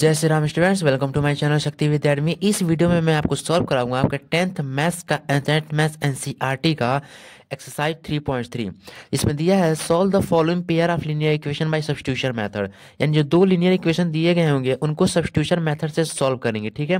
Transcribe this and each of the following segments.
जय Shri Ram students welcome to my channel Shakti विद्यार्मी इस वीडियो में मैं आपको सॉल्व कराऊंगा आपके टेंथ मैथ्स का टेंथ मैथ्स एनसीईआरटी का एक्सरसाइज 3.3 इसमें दिया है solve the following pair of linear equation by substitution method यानी जो दो लीनियर इक्वेशन दिए गए होंगे उनको सब्सटीट्यूशन मेथड से सॉल्व करेंगे ठीक है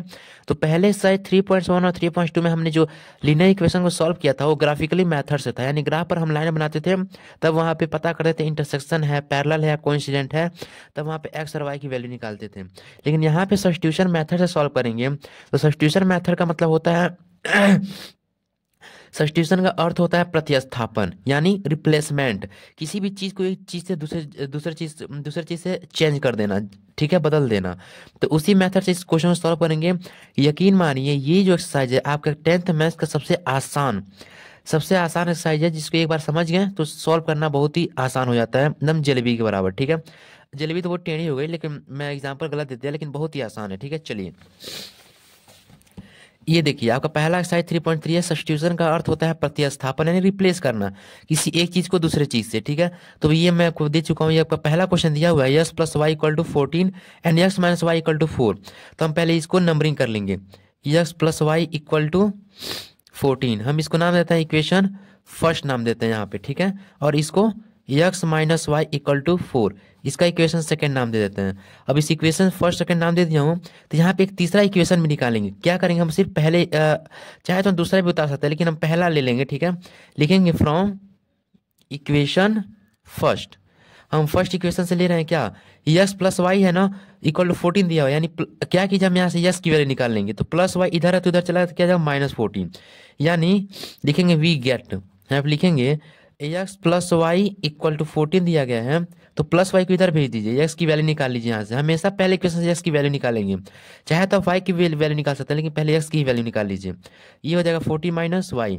तो पहले एक्सरसाइज 3.1 और 3.2 में हमने जो लीनियर इक्वेशन को सॉल्व किया था वो ग्राफिकली मैथड से था यानी ग्राफ पर हम लाइन बनाते थे तब वहाँ पर पता करते थे इंटरसेक्शन है पैरल है कोइंसिडेंट है तब वहाँ पर एक्स और वाई की वैल्यू निकालते थे लेकिन यहाँ पर सब्सटीट्यूशन मैथड से सॉल्व करेंगे तो सब्सटीट्यूशन मैथड का मतलब होता है सब्सटीट्यूशन का अर्थ होता है प्रतिस्थापन यानी रिप्लेसमेंट किसी भी चीज़ को एक चीज़ से दूसरे दूसरे चीज़ दूसरे चीज़ से चेंज कर देना ठीक है बदल देना तो उसी मेथड से इस क्वेश्चन को सॉल्व करेंगे यकीन मानिए ये जो एक्सरसाइज है आपका टेंथ मैथ्स का सबसे आसान सबसे आसान एक्सरसाइज है जिसको एक बार समझ गए तो सॉल्व करना बहुत ही आसान हो जाता है एकदम जलेबी के बराबर ठीक है जलेबी तो बहुत टेढ़ी हो गई लेकिन मैं एग्जाम्पल गलत दे दिया लेकिन बहुत ही आसान है ठीक है चलिए ये देखिए आपका पहला एक्सरसाइज थ्री पॉइंट थ्री है सब्सटीट्यूशन का अर्थ होता है प्रतिस्थापन यानी रिप्लेस करना किसी एक चीज़ को दूसरे चीज़ से ठीक है तो ये मैं आपको दे चुका हूँ ये आपका पहला क्वेश्चन दिया हुआ है x plus y equal to fourteen and x minus y equal to four तो हम पहले इसको नंबरिंग कर लेंगे x plus y equal to fourteen हम इसको नाम देते हैं इक्वेशन फर्स्ट नाम देते हैं यहाँ पे ठीक है और इसको x minus y equal to four इसका इक्वेशन सेकंड नाम दे देते हैं अब इस इक्वेशन फर्स्ट सेकंड नाम दे दिया हूँ तो यहाँ पे एक तीसरा इक्वेशन भी निकालेंगे क्या करेंगे हम सिर्फ पहले चाहे तो हम दूसरा भी उतार सकते हैं लेकिन हम पहला ले लेंगे ठीक है लिखेंगे फ्रॉम इक्वेशन फर्स्ट हम फर्स्ट इक्वेशन से ले रहे हैं क्या यस प्लस वाई है ना इक्वल टू फोर्टीन दिया हुआ यानी क्या कीजिए हम यहाँ से यस की वैल्यू निकाल लेंगे तो प्लस वाई इधर है तो उधर चला तो क्या जाएगा माइनस फोर्टीन यानी लिखेंगे वी गेट यहाँ पर लिखेंगे x plus y equal to fourteen दिया गया है तो प्लस वाई को इधर भेज दीजिए एक्स की वैल्यू निकाल लीजिए यहाँ से हमेशा पहले क्वेश्चन से एक्स की वैल्यू निकालेंगे चाहे तो वाई की वैल्यू निकाल सकते हैं लेकिन पहले एक्स की वैल्यू निकाल लीजिए ये हो जाएगा फोर्टी माइनस वाई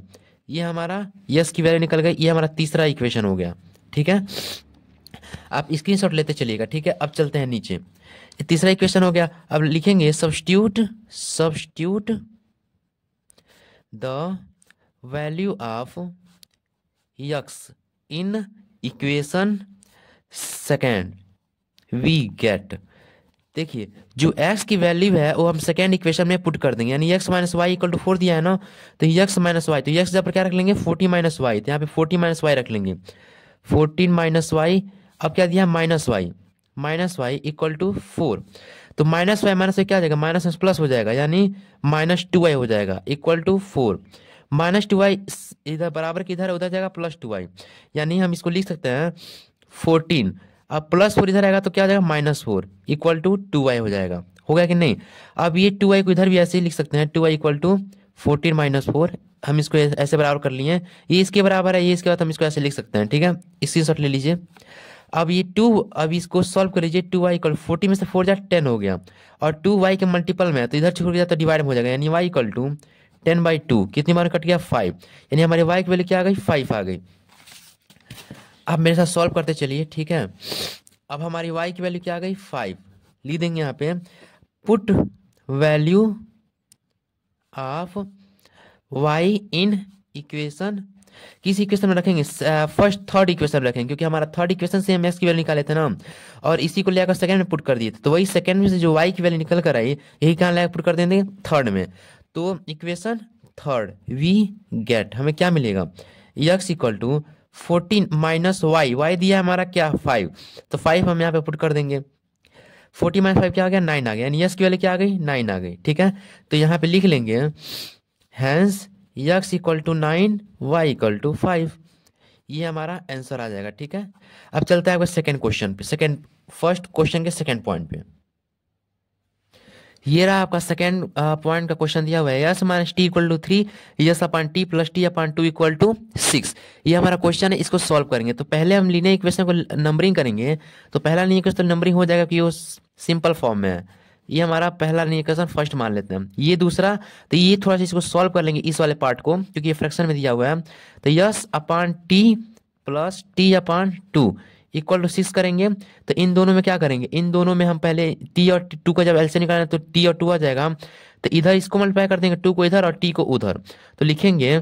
ये हमारा यस की वैल्यू निकल गई ये हमारा तीसरा इक्वेशन हो गया ठीक है आप शॉट लेते चलिएगा ठीक है अब चलते हैं नीचे तीसरा इक्वेशन हो गया अब लिखेंगे substitute substitute the value of x in equation second we get देखिए जो एक्स की वैल्यू है वो हम सेकेंड इक्वेशन में पुट कर देंगे यानी x minus y equal to four दिया है ना तो यक्स माइनस वाई तो यक्स जब क्या रख लेंगे फोर्टी माइनस वाई तो यहाँ पे फोर्टी माइनस वाई रख लेंगे फोर्टीन माइनस वाई अब क्या दिया minus y minus y equal to four तो माइनस वाई माइनस वाई क्या हो जाएगा माइनस माइनस प्लस हो जाएगा यानी माइनस टू वाई हो जाएगा equal to four minus two y इधर बराबर किधर उधर जाएगा प्लस टू वाई यानी हम इसको लिख सकते हैं फोर्टीन अब प्लस फोर इधर आएगा तो क्या हो जाएगा minus four equal to two y हो जाएगा हो गया कि नहीं अब ये टू वाई को इधर भी ऐसे ही लिख सकते हैं two y equal to fourteen minus four हम इसको ऐसे बराबर कर लिए हैं ये इसके बराबर है ये इसके बाद हम इसको ऐसे लिख सकते हैं ठीक है इसी शॉट ले लीजिए अब ये टू अब इसको सॉल्व कर लीजिए टू वाई इक्वल फोर्टी में से फोर जा टेन हो गया और टू वाई के मल्टीपल में तो इधर छोड़ गया तो डिवाइड हो जाएगा यानी y equal to ten by two कितनी बार कट गया फाइव यानी हमारे वाई की वैल्यू क्या आ गई फाइव आ गई अब मेरे साथ सॉल्व करते चलिए ठीक है अब हमारी वाई की वैल्यू क्या आ गई फाइव ली देंगे यहाँ पे put value of y in equation किस इक्वेशन में रखेंगे फर्स्ट थर्ड इक्वेशन में रखेंगे क्योंकि हमारा थर्ड इक्वेशन से हम एक्स की वैल्यू निकाले थे ना और इसी को लेकर सेकंड में पुट कर दिए थे तो वही सेकंड में से जो वाई की वैल्यू निकल कर आई यही कहाँ लेकर पुट कर देंगे थर्ड में तो इक्वेशन थर्ड वी गेट हमें क्या मिलेगा x equal to fourteen minus y y दिया हमारा क्या फाइव तो फाइव हम यहाँ पे पुट कर देंगे फोर्टी माइनस फाइव क्या आ गया नाइन आ गया यानी यस की वैल्यू क्या आ गई नाइन आ गई ठीक है तो यहाँ पे लिख लेंगे hence x equal to nine y equal to five ये हमारा आंसर आ जाएगा ठीक है अब चलते हैं आपका सेकेंड क्वेश्चन पे सेकेंड फर्स्ट क्वेश्चन के सेकेंड पॉइंट पे ये रहा आपका सेकेंड पॉइंट uh, का क्वेश्चन दिया हुआ है s minus t equal to three s upon t plus t upon two equal to six ये हमारा क्वेश्चन है इसको सॉल्व करेंगे तो पहले हम लीनियर इक्वेशन को नंबरिंग करेंगे तो पहला लीनियर इक्वेशन नंबरिंग हो जाएगा क्योंकि वो सिंपल फॉर्म में है ये हमारा पहला लीनियर इक्वेशन फर्स्ट मान लेते हैं ये दूसरा तो ये थोड़ा सा इसको सॉल्व कर लेंगे इस वाले पार्ट को क्योंकि ये फ्रैक्शन में दिया हुआ है तो s upon t plus t upon two equal to six करेंगे तो इन दोनों में क्या करेंगे इन दोनों में हम पहले टी और टू का जब एल से निकालें तो टी और टू आ जाएगा तो इधर इसको मल्टीप्लाई कर देंगे टू को इधर और टी को उधर तो लिखेंगे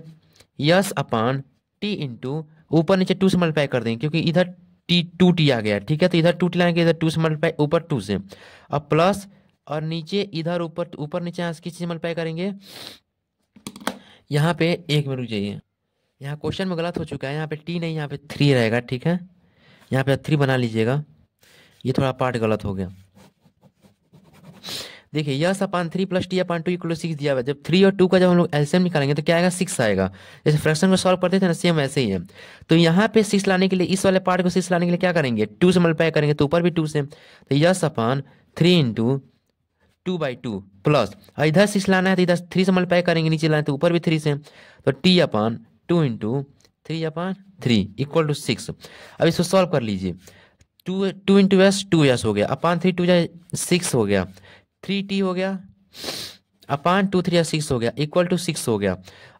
यस अपान टी इंटू ऊपर नीचे टू से मल्टीप्लाई कर देंगे क्योंकि इधर टी टू टी आ गया ठीक है तो इधर टू टी लाएंगे इधर टू से मल्टीप्लाई ऊपर टू से और प्लस और नीचे इधर ऊपर ऊपर नीचे यहाँ से किस चीज़ मल्टीप्लाई करेंगे यहाँ पे एक में रुक जाइए यहाँ क्वेश्चन में गलत हो चुका है यहाँ पे टी नहीं यहाँ पे थ्री रहेगा ठीक है यहाँ पे थ्री बना लीजिएगा ये थोड़ा पार्ट गलत हो गया देखिए s upon three plus t upon two equal six दिया हुआ है जब थ्री और टू का जब हम लोग एल्सियम निकालेंगे तो क्या आएगा सिक्स आएगा जैसे फ्रैक्शन को सॉल्व करते थे ना सेम ऐसे ही है तो यहाँ पे सिक्स लाने के लिए इस वाले पार्ट को सिक्स लाने के लिए क्या करेंगे टू से मल्टीप्लाई करेंगे तो ऊपर भी टू से तो s upon three into two by two plus इधर सिक्स लाना है तो इधर थ्री से मल्टीप्लाई करेंगे नीचे लाना तो ऊपर भी थ्री से तो t upon two into three upon three equal to six अब इसको सॉल्व कर लीजिए two two into s two s हो गया अपान थ्री टू या सिक्स हो गया थ्री टी हो गया अपान टू थ्री या सिक्स हो गया इक्वल टू सिक्स हो गया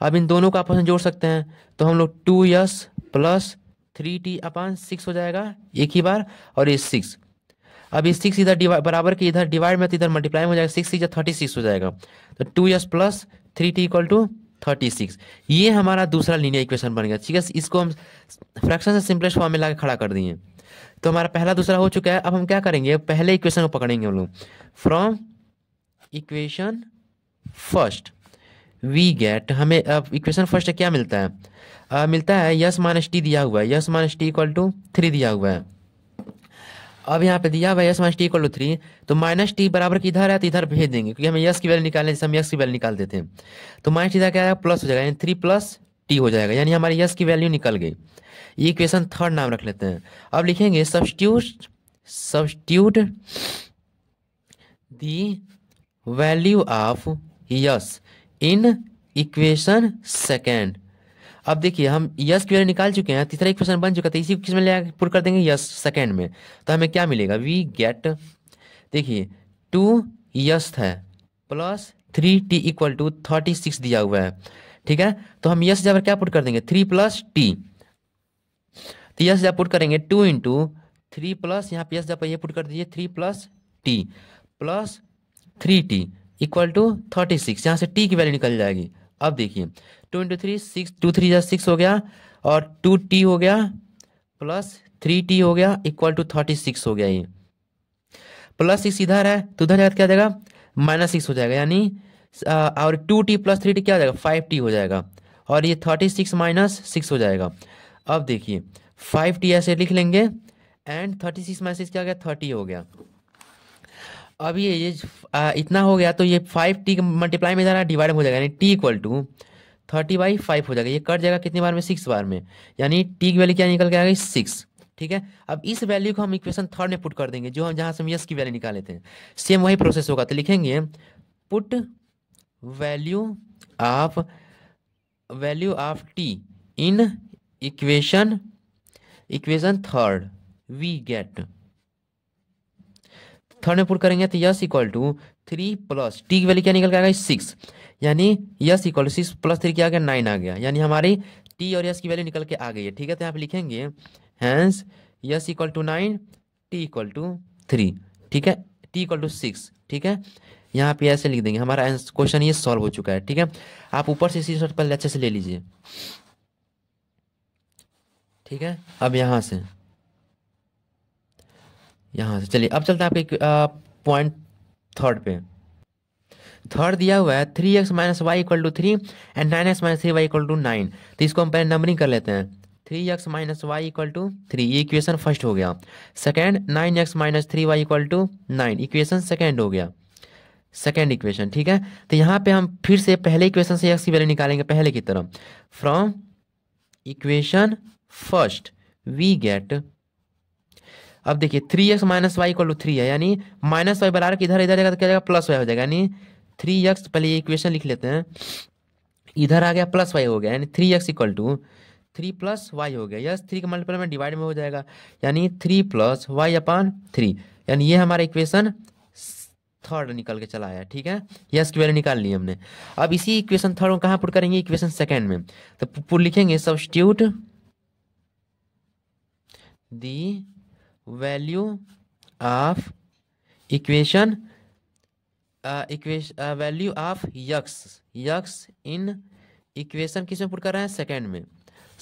अब इन दोनों को आपस में जोड़ सकते हैं तो हम लोग two s plus three t upon six हो जाएगा एक ही बार और ये सिक्स अब ये सिक्स इधर बराबर के इधर डिवाइड में तो इधर मल्टीप्लाई हो जाएगा सिक्स सिक्स थर्टी सिक्स हो जाएगा तो two s plus three t equal to thirty six ये हमारा दूसरा लीनियर इक्वेशन बन गया ठीक है इसको हम फ्रैक्शन से सिंपलेस्ट फॉर्म में ला खड़ा कर दिए तो हमारा पहला दूसरा हो चुका है अब हम क्या करेंगे पहले इक्वेशन को पकड़ेंगे हम लोग from equation first we get हमें अब इक्वेशन फर्स्ट क्या मिलता है आ, मिलता है यस माइनस टी दिया हुआ है s minus t equal to three दिया हुआ है अब यहाँ पे दिया हुआ s minus t equal to three तो माइनस टी बराबर किधर है तो इधर भेज देंगे क्योंकि हमें यस की वैल्यू निकालने जैसे हम यस की वैल्यू निकाल देते हैं तो माइनस इधर क्या आएगा प्लस हो जाएगा यानी थ्री प्लस टी हो जाएगा यानी हमारी यस की वैल्यू निकल गई ये इक्वेशन थर्ड नाम रख लेते हैं अब लिखेंगे substitute substitute the value of s in equation second अब देखिए हम यस की वैल्यू निकाल चुके हैं तीसरा इक्वेशन बन चुका था इसी किस में ले पुट कर देंगे यस सेकेंड में तो हमें क्या मिलेगा वी गेट देखिए टू यस है plus three t equal to thirty six दिया हुआ है ठीक है तो हम यस जब क्या पुट कर देंगे थ्री प्लस टी तो यस जब पुट करेंगे टू इंटू थ्री प्लस यहाँ पे यस जब ये पुट कर दीजिए three plus t plus three t equal to thirty six यहाँ से टी की वैल्यू निकल जाएगी अब देखिए two into three six two three जहाँ सिक्स हो गया और टू टी हो गया प्लस थ्री टी हो गया इक्वल टू थर्टी सिक्स हो गया ये प्लस सिक्स इधर है तो उधर जाएगा क्या जाएगा माइनस सिक्स हो जाएगा यानी और two t plus three t क्या हो जाएगा फाइव टी हो जाएगा और ये थर्टी सिक्स माइनस सिक्स हो जाएगा अब देखिए फाइव टी ऐसे लिख लेंगे and thirty six minus six क्या हो गया थर्टी हो गया अब ये ये आ, इतना हो गया तो ये फाइव टी मल्टीप्लाई में जा रहा है डिवाइड हो जाएगा यानी t equal to thirty by five हो जाएगा ये कट जाएगा कितनी बार में सिक्स बार में यानी टी की वैल्यू क्या निकल के आएगा सिक्स ठीक है अब इस वैल्यू को हम इक्वेशन थर्ड में पुट कर देंगे जो हम जहाँ से हम यस की वैल्यू निकाले थे सेम वही प्रोसेस होगा तो लिखेंगे put value of value of t in equation equation third we get third में पुट करेंगे तो s equal to three plus t की वैल्यू क्या निकल के आएगा सिक्स यानी yes equal to six plus three क्या आ गया नाइन आ गया यानी हमारी टी और यस की वैल्यू निकल के आ गई है ठीक है तो यहाँ पे लिखेंगे hence s equal to nine t equal to three ठीक है टी इक्वल टू सिक्स ठीक है यहाँ पे ऐसे लिख देंगे हमारा क्वेश्चन ये सॉल्व हो चुका है ठीक है आप ऊपर से स्क्रीन पहले अच्छे से ले लीजिए ठीक है अब यहाँ से यहाँ से चलिए अब चलते हैं आपके पॉइंट थर्ड पे थर्ड दिया हुआ है three x minus y equal to three and nine x minus three y equal to nine तो इसको हम पहले नंबरिंग कर लेते हैं three x minus y equal to three ये इक्वेशन फर्स्ट हो गया second nine x minus three y equal to nine equation second हो गया सेकेंड इक्वेशन ठीक है तो यहाँ पे हम फिर से पहले इक्वेशन से एक्स की वैल्यू निकालेंगे पहले की तरफ from equation first we get अब देखिए three x minus y equal to three है यानी माइनस वाई बराबर इधर इधर जाएगा तो क्या जाएगा प्लस वाई हो जाएगा यानी थ्री एक्स पहले ये इक्वेशन लिख लेते हैं इधर आ गया प्लस वाई हो गया यानी three x equal to three plus y हो गया यस थ्री का मल्टीपल में डिवाइड में हो जाएगा यानी three plus y upon three यानी ये हमारा इक्वेशन थर्ड निकल के चला आया ठीक है यस की वैल्यू निकाल ली हमने अब इसी इक्वेशन थर्ड को कहाँ पुट करेंगे इक्वेशन सेकेंड में तो लिखेंगे substitute the value of equation equation value of x x in equation किस में पुट कर रहे हैं सेकेंड में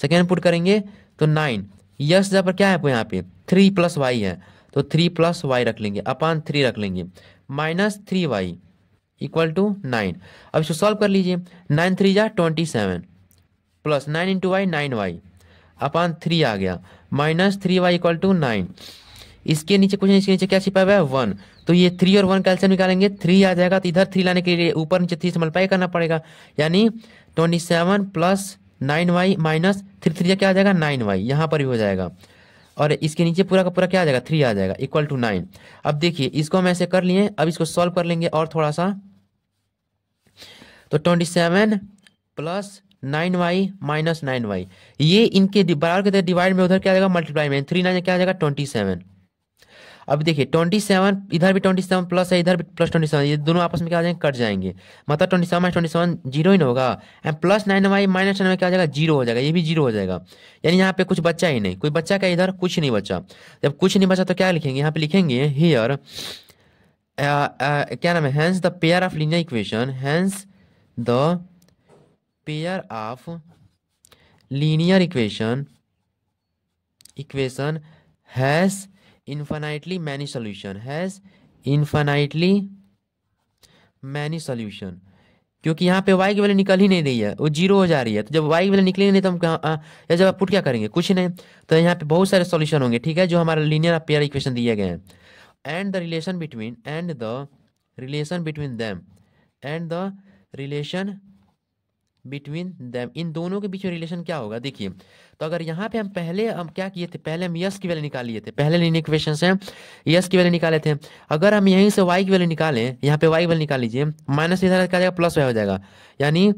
सेकेंड पुट करेंगे तो नाइन यक्स जहाँ पर क्या है यहाँ पे थ्री प्लस वाई है तो थ्री प्लस वाई रख लेंगे अपान थ्री रख लेंगे minus three y equal to nine अब इसको सॉल्व कर लीजिए नाइन थ्री जा twenty seven plus nine into y nine y upon three आ गया minus three y equal to nine इसके नीचे कुछ इसके नीचे क्या छिपा हुआ है वन तो ये थ्री और वन कैल्सियम निकालेंगे थ्री आ जाएगा तो इधर थ्री लाने के लिए ऊपर नीचे थ्री से मल्टीप्लाई करना पड़ेगा यानी twenty seven plus nine y minus three three क्या आ जाएगा नाइन वाई यहाँ पर भी हो जाएगा और इसके नीचे पूरा का पूरा क्या आ जाएगा थ्री आ जाएगा इक्वल टू नाइन अब देखिए इसको हम ऐसे कर लिए अब इसको सॉल्व कर लेंगे और थोड़ा सा तो twenty seven plus nine y minus nine y ये इनके बराबर के डिवाइड में उधर क्या जाएगा मल्टीप्लाई में थ्री नाइन क्या आ जाएगा ट्वेंटी सेवन अब देखिए ट्वेंटी सेवन इधर भी ट्वेंटी सेवन प्लस है इधर भी प्लस ट्वेंटी सेवन ये दोनों आपस में क्या आ जाएंगे कट जाएंगे मतलब twenty seven minus twenty seven zero ही होगा and plus nine y minus nine y क्या जाएगा जीरो हो जाएगा ये भी जीरो हो जाएगा यानी यहाँ पे कुछ बच्चा ही नहीं कोई बच्चा क्या इधर कुछ नहीं बचा जब कुछ नहीं बचा तो क्या लिखेंगे यहाँ पे लिखेंगे हियर uh, uh, क्या नाम है hence the pair of linear equation hence the pair of linear equation equation has infinitely many solution has infinitely many solution क्योंकि यहाँ पे y की वैल्यू निकल ही नहीं रही है वो जीरो हो जा रही है तो जब y की वैल्यू निकलेगी नहीं तो हम या जब आप पुट क्या करेंगे कुछ नहीं तो यहाँ पे बहुत सारे सॉल्यूशन होंगे ठीक है जो हमारा लीनियर पेयर इक्वेशन दिए गए हैं and the relation between and the relation between them and the relation between them इन दोनों के बीच में रिलेशन क्या होगा देखिए तो अगर यहाँ पे हम पहले हम क्या किए थे पहले हम यस की वैल्यू निकाल लिए थे पहले इन इक्वेशन से यस की वैल्यू निकाले थे अगर हम यहीं से वाई की वैल्यू निकालें यहाँ पे वाई की वैल्यू निकाल लीजिए माइनस इधर क्या जाएगा प्लस वाई हो जाएगा यानी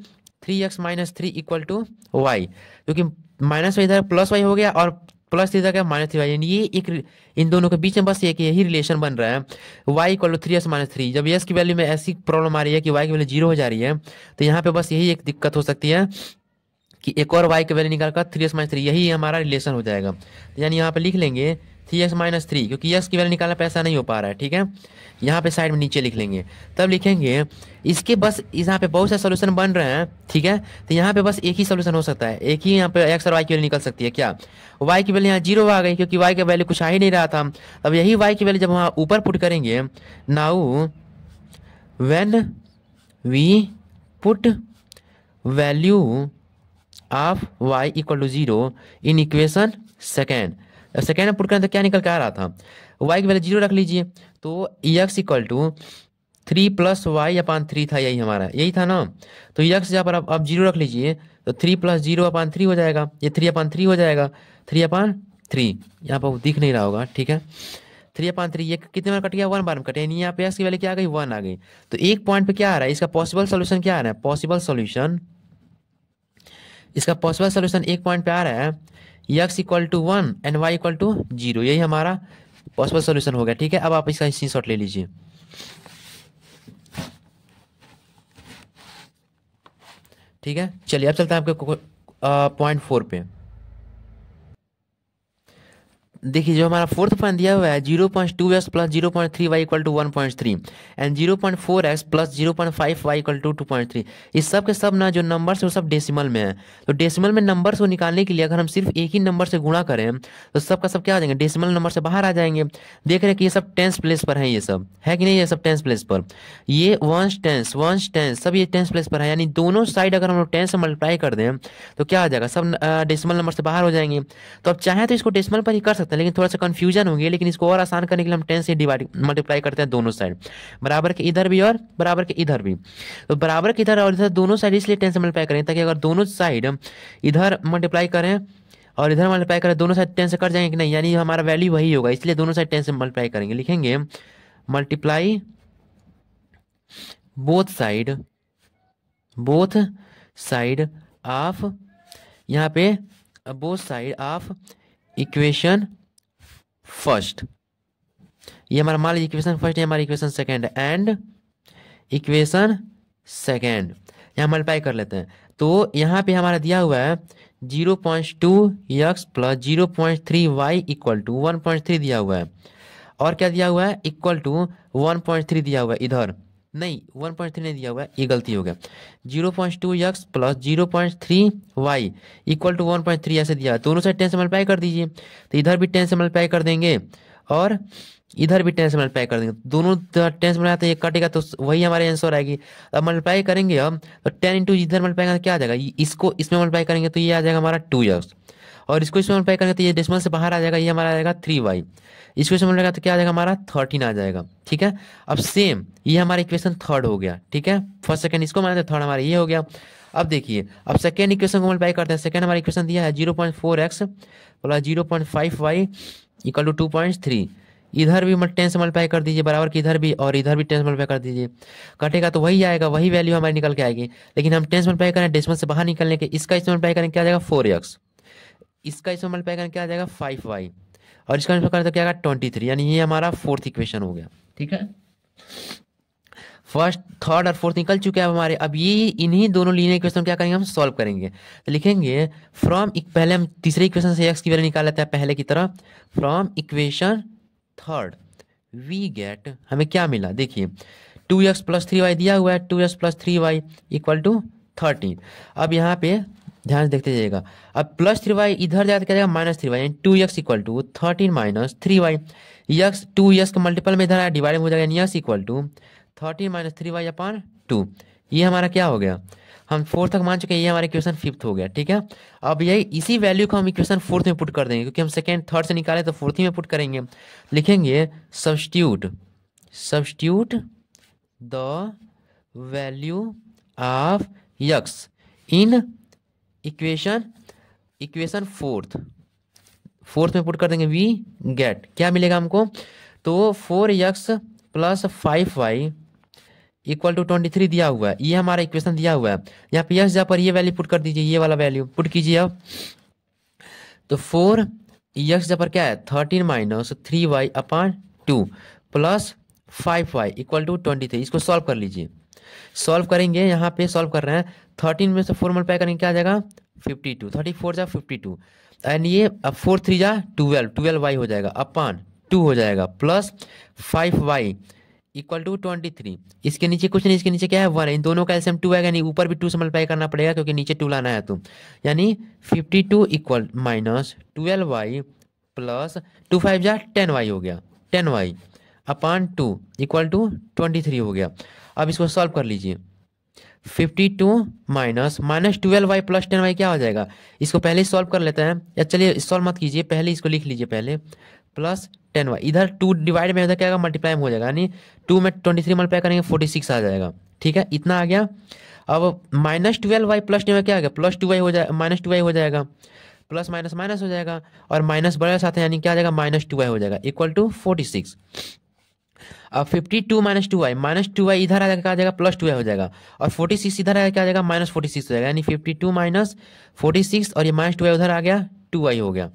three x minus three equal to y क्योंकि माइनस वाई इधर प्लस वाई हो गया और प्लस थीटा क्या माइनस थ्री यानी ये एक इन दोनों के बीच में बस एक यही रिलेशन बन रहा है y equal to three x minus three जब एस की वैल्यू में ऐसी प्रॉब्लम आ रही है कि वाई की वैल्यू जीरो हो जा रही है तो यहाँ पे बस यही एक दिक्कत हो सकती है कि एक और वाई की वैल्यू निकाल कर थ्री एस माइनस थ्री यही हमारा रिलेशन हो जाएगा तो यानी यहाँ पे लिख लेंगे थ्री एस माइनस थ्री क्योंकि एस की वैल्यू निकालना पैसा नहीं हो पा रहा है ठीक है यहाँ पे साइड में नीचे लिख लेंगे तब लिखेंगे इसके बस यहाँ पे बहुत सारे सोल्यूशन बन रहे हैं ठीक है तो यहाँ पे बस एक ही सोल्यूशन हो सकता है एक ही यहाँ पे एक्स और वाई की वैल्यू निकल सकती है क्या वाई की वैल्यू यहाँ जीरो आ गई क्योंकि वाई का वैल्यू कुछ आ ही नहीं रहा था अब यही वाई की वैल्यू जब वहाँ ऊपर पुट करेंगे now when we put value of y equal to zero in equation second second में पुट करें तो क्या निकल के आ रहा था वाई की वैल्यू जीरो रख लीजिए तो x equal to three plus y upon three था यही हमारा यही था ना तो यक्स यहाँ पर आप, आप जीरो रख लीजिए तो three plus zero upon three हो जाएगा ये थ्री अपान थ्री हो जाएगा थ्री अपान थ्री यहाँ पर दिख नहीं रहा होगा ठीक है थ्री अपान थ्री ये कितने बार कट गया वन बार में कटे नहीं यहाँ पे एक्स की वैल्यू क्या आ गई वन आ गई तो एक पॉइंट पे क्या आ रहा है इसका पॉसिबल सोल्यूशन क्या आ रहा है पॉसिबल सोल्यूशन इसका पॉसिबल सोल्यूशन एक पॉइंट पे आ रहा है x equal to one and y equal to zero यही हमारा पॉसिबल सोल्यूशन हो गया ठीक है अब आप इसका स्क्रीन ले लीजिए ठीक है चलिए अब चलते हैं आपके पॉइंट फोर पे देखिए जो हमारा फोर्थ पॉइंट दिया हुआ है zero point two x plus zero point three y equal to one point three and zero point four x plus zero point five y equal to two point three इस सब के सब ना जो number है वो सब डेसिमल में है तो डेसिमल में नंबर को निकालने के लिए अगर हम सिर्फ एक ही नंबर से गुणा करें तो सबका सब क्या आ जाएंगे डेसिमल नंबर से बाहर आ जाएंगे देख रहे हैं कि ये सब टेंस प्लेस पर है ये सब है कि नहीं ये सब टेंस प्लेस पर ये वंस टेंस वंस टेंस सब ये टेंस प्लेस पर है यानी दोनों साइड अगर हम लोग टेंस से मल्टीप्लाई कर दें तो क्या आ जाएगा सब डेसिमल नंबर से बाहर हो जाएंगे तो अब चाहें तो इसको डेसिमल पर ही कर सकते सकते हैं लेकिन थोड़ा सा कन्फ्यूजन होंगे लेकिन इसको और आसान करने के लिए हम टेन से डिवाइड मल्टीप्लाई करते हैं दोनों साइड बराबर के इधर भी और बराबर के इधर भी तो बराबर के इधर और इधर दोनों साइड इसलिए टेन से मल्टीप्लाई करें ताकि अगर दोनों साइड इधर मल्टीप्लाई करें और इधर मल्टीप्लाई करें दोनों साइड टेन से कट जाएंगे कि नहीं यानी हमारा वैल्यू वही होगा इसलिए दोनों साइड टेन से मल्टीप्लाई करेंगे लिखेंगे multiply both side both side of यहाँ पे both side of equation first ये हमारा मान लीजिए इक्वेशन फर्स्ट है हमारी equation second and equation second यहाँ मल्टीप्लाई कर लेते हैं तो यहाँ पे हमारा दिया हुआ है zero point two x plus zero point three y equal to one point three दिया हुआ है और क्या दिया हुआ है equal to one point three दिया हुआ है इधर नहीं वन पॉइंट थ्री नहीं दिया हुआ है ये गलती हो गया zero point two x plus zero point three y equal to one point three ऐसे दिया दोनों साइड टेन से मल्टीप्लाई कर दीजिए तो इधर भी टेन से मल्टीप्लाई कर देंगे और इधर भी टेन से मल्टीप्लाई कर देंगे दोनों टेन से मल्टीप्लाई ये कटेगा तो वही हमारे आंसर आएगी अब मल्टीप्लाई करेंगे हम तो टेन इंटू इधर मल्टीप्लाई करेंगे क्या आ जाएगा इसको इसमें मल्टीप्लाई करेंगे तो ये आ जाएगा हमारा टू यक्स और इसको इसमें मल्टीप्लाई करेंगे तो ये डेसिमल से बाहर आ जाएगा ये हमारा आ जाएगा थ्री वाई इसको इसमें मल्टीप्लाई तो क्या आ जाएगा हमारा थर्टीन आ जाएगा ठीक है अब सेम ये हमारा इक्वेशन थर्ड हो गया ठीक है फर्स्ट सेकंड इसको मानते थर्ड हमारा ये हो गया अब देखिए अब सेकेंड इक्वेशन को मल्टीप्लाई करते हैं सेकेंड हमारा इक्वेशन दिया है zero point four x plus zero point five y equal to two point three इधर भी टेंस से मल्टीप्लाई कर दीजिए बराबर की इधर भी और इधर भी टेंस से कर दीजिए कटेगा तो वही आएगा वही वैल्यू हमारी निकल के आएगी लेकिन हम टेंस से करें डेसिमल से बाहर निकलने के इसका इसमें मल्टीप्लाई करें क्या आ जाएगा फोर एक्स इसका इसमें मल्टीप्लाई करने क्या आ जाएगा फाइव वाई और इसका मल्टीप्लाई करें क्या आएगा ट्वेंटी थ्री यानी ये हमारा फोर्थ इक्वेशन हो गया ठीक है फर्स्ट थर्ड और फोर्थ निकल चुके हैं हमारे अब ये इन्हीं दोनों लीनियर इक्वेशन क्या करेंगे हम सॉल्व करेंगे तो लिखेंगे फ्रॉम पहले हम तीसरे इक्वेशन से एक्स की वैल्यू निकाल लेते हैं पहले की तरह from equation third we get हमें क्या मिला देखिए two x plus three y दिया हुआ है two x plus three y equal to thirteen अब यहाँ पे ध्यान से देखते जाइएगा अब प्लस थ्री वाई इधर जाकर क्या जाएगा माइनस थ्री वाई यानी two x equal to thirteen minus three y x two x का मल्टीपल में इधर आया डिवाइड हो जाएगा यानी x equal to thirteen minus three y upon two ये हमारा क्या हो गया हम फोर्थ तक मान चुके हैं ये हमारा इक्वेशन फिफ्थ हो गया ठीक है अब यही इसी वैल्यू को हम इक्वेशन फोर्थ में पुट कर देंगे क्योंकि हम सेकेंड थर्ड से निकाले तो फोर्थ ही में पुट करेंगे लिखेंगे substitute substitute the value of x in equation equation fourth fourth में पुट कर देंगे वी गेट क्या मिलेगा हमको तो four x plus five y equal to twenty three दिया हुआ है ये हमारा इक्वेशन दिया हुआ है यहाँ पे यक्स जहाँ पर ये वैल्यू पुट कर दीजिए ये वाला वैल्यू पुट कीजिए अब तो फोर यक्स जहाँ पर क्या है thirteen minus three y upon two plus five y equal to twenty three इसको सॉल्व कर लीजिए सॉल्व करेंगे यहाँ पे सॉल्व कर रहे हैं थर्टीन में से फोर मल्टीप्लाई करेंगे क्या आ जाएगा फिफ्टी टू थर्टी फोर जा फिफ्टी टू एंड ये अब फोर थ्री जा ट्वेल्व ट्वेल्व वाई हो जाएगा अपान टू हो जाएगा plus five y equal to twenty three इसके नीचे कुछ नहीं इसके नीचे क्या है वन इन दोनों का एल्सियम टू आएगा यानी ऊपर भी टू से मल्टीप्लाई करना पड़ेगा क्योंकि नीचे टू लाना है तो यानी fifty two equal minus twelve y plus two five जा टेन वाई हो गया ten y upon two equal to twenty three हो गया अब इसको सॉल्व कर लीजिए fifty two minus minus twelve y plus ten y क्या हो जाएगा इसको पहले सॉल्व कर लेते हैं या चलिए सॉल्व मत कीजिए पहले इसको लिख लीजिए पहले प्लस टेन वाई इधर टू डिवाइड में इधर क्या होगा मल्टीप्लाई हो जाएगा यानी टू में ट्वेंटी थ्री मल्टीप्लाई करेंगे फोर्टी सिक्स आ जाएगा ठीक है इतना आ गया अब minus twelve y plus ten y क्या आ गया प्लस टू वाई हो जाए माइनस टू वाई हो जाएगा प्लस माइनस माइनस हो जाएगा और माइनस बड़े साथ यानी क्या आ जाएगा माइनस टू वाई हो जाएगा इक्वल टू फोर्टी सिक्स अब fifty two minus two y minus two y इधर आ जाएगा जाएगा प्लस टू आई हो जाएगा और फोर्टी सिक्स इधर आएगा क्या आ जाएगा माइनस फोर्टी सिक्स हो जाएगा यानी fifty two minus forty six और ये माइनस टू आई उधर आ गया टू आई हो गया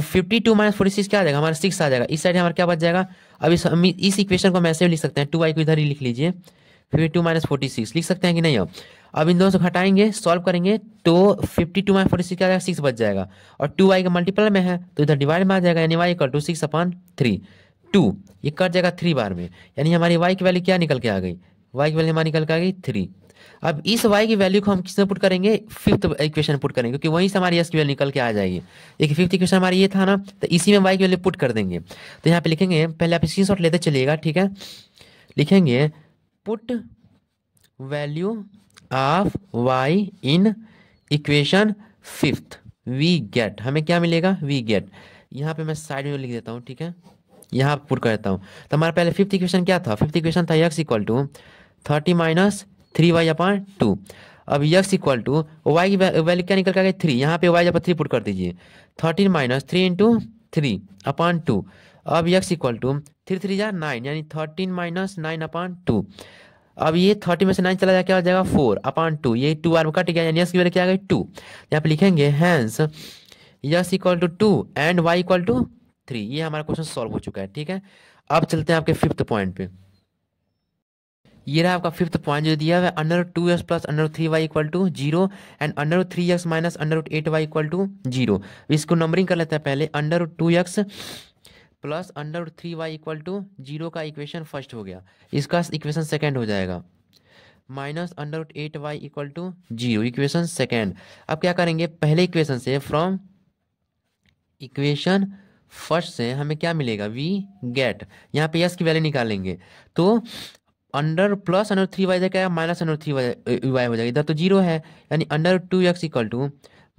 fifty two minus forty six क्या आ जाएगा हमारा सिक्स आ जाएगा इस साइड हमारा क्या बच जाएगा अब इस इस इक्वेशन को हम लिख सकते हैं टू आई को इधर ही लिख लीजिए fifty two minus forty six लिख सकते हैं कि नहीं अब अब इन दोनों से घटाएंगे सॉल्व करेंगे तो fifty two minus forty six क्या आ जाएगा सिक्स बच जाएगा और टू आई का मल्टीपल में है तो इधर डिवाइड में आ जाएगा यानी y equal to six upon three two ये कट जाएगा थ्री बार में यानी हमारी वाई की वैल्यू क्या निकल के आ गई वाई की वैल्यू हमारी निकल के आ गई थ्री अब इस वाई की वैल्यू को हम किसमें पुट करेंगे फिफ्थ इक्वेशन पुट करेंगे क्योंकि वहीं से हमारी एस की वैल्यू निकल के आ जाएगी एक फिफ्थ इक्वेशन हमारी ये था ना तो इसी में वाई की वैल्यू पुट कर देंगे तो यहाँ पे लिखेंगे पहले आप स्क्रीन लेते चलिएगा ठीक है लिखेंगे put value of y in equation fifth we get हमें क्या मिलेगा वी गेट यहाँ पे मैं साइड में लिख देता हूँ ठीक है यहाँ पुट कर देता हूँ तो हमारा पहले फिफ्थ इक्वेशन क्या था फिफ्थ इक्वेशन था x equal to thirty minus three y upon two अब यक्स इक्वल टू वाई की वैल्यू क्या निकल कर गई थ्री यहाँ पे वाई जब थ्री पुट कर दीजिए thirteen minus three into three upon two अब x equal to three three या नाइन यानी thirteen minus nine upon two अब ये थर्टी में से नाइन चला जाए क्या हो जाएगा फोर अपॉन टू ये टू आर में कट गया यानी की वैल्यू क्या आ गई टू यहाँ पे लिखेंगे hence x equal to two and y equal to three ये हमारा क्वेश्चन सॉल्व हो चुका है ठीक है अब चलते हैं आपके फिफ्थ पॉइंट पे ये रहा आपका फिफ्थ पॉइंट जो दिया हुआ है under two x plus under three y equal to zero and under three x minus under eight y equal to zero इसको नंबरिंग कर लेते हैं पहले under two x plus under three y equal to zero का equation first हो गया इसका equation second हो जाएगा minus under eight y equal to zero equation second अब क्या करेंगे पहले इक्वेशन से फ्रॉम इक्वेशन फर्स्ट से हमें क्या मिलेगा वी गेट यहाँ पे यस की वैल्यू निकालेंगे तो under plus under three y क्या माइनस अंडर थ्री वाई हो जाएगा इधर तो जीरो है यानी under two x equal to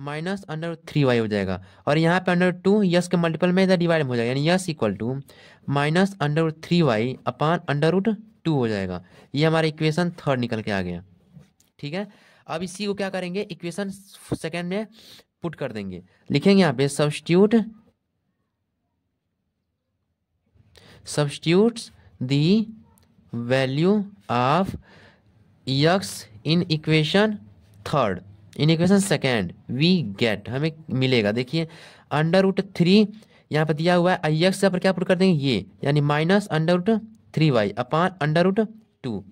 minus under three y हो जाएगा और यहाँ पे अंडर टू यस के मल्टीपल में इधर डिवाइड हो जाएगा यानी yes equal to minus under three y upon under root two हो जाएगा ये हमारा इक्वेशन थर्ड निकल के आ गया ठीक है अब इसी को क्या करेंगे इक्वेशन सेकेंड में पुट कर देंगे लिखेंगे यहाँ पे substitute substitutes the value of x in equation third in equation second we get हमें मिलेगा देखिए अंडर रूट थ्री यहाँ पर दिया हुआ है आई एक्स यहाँ पर क्या पुट कर देंगे ये यानी minus under root three y upon under root two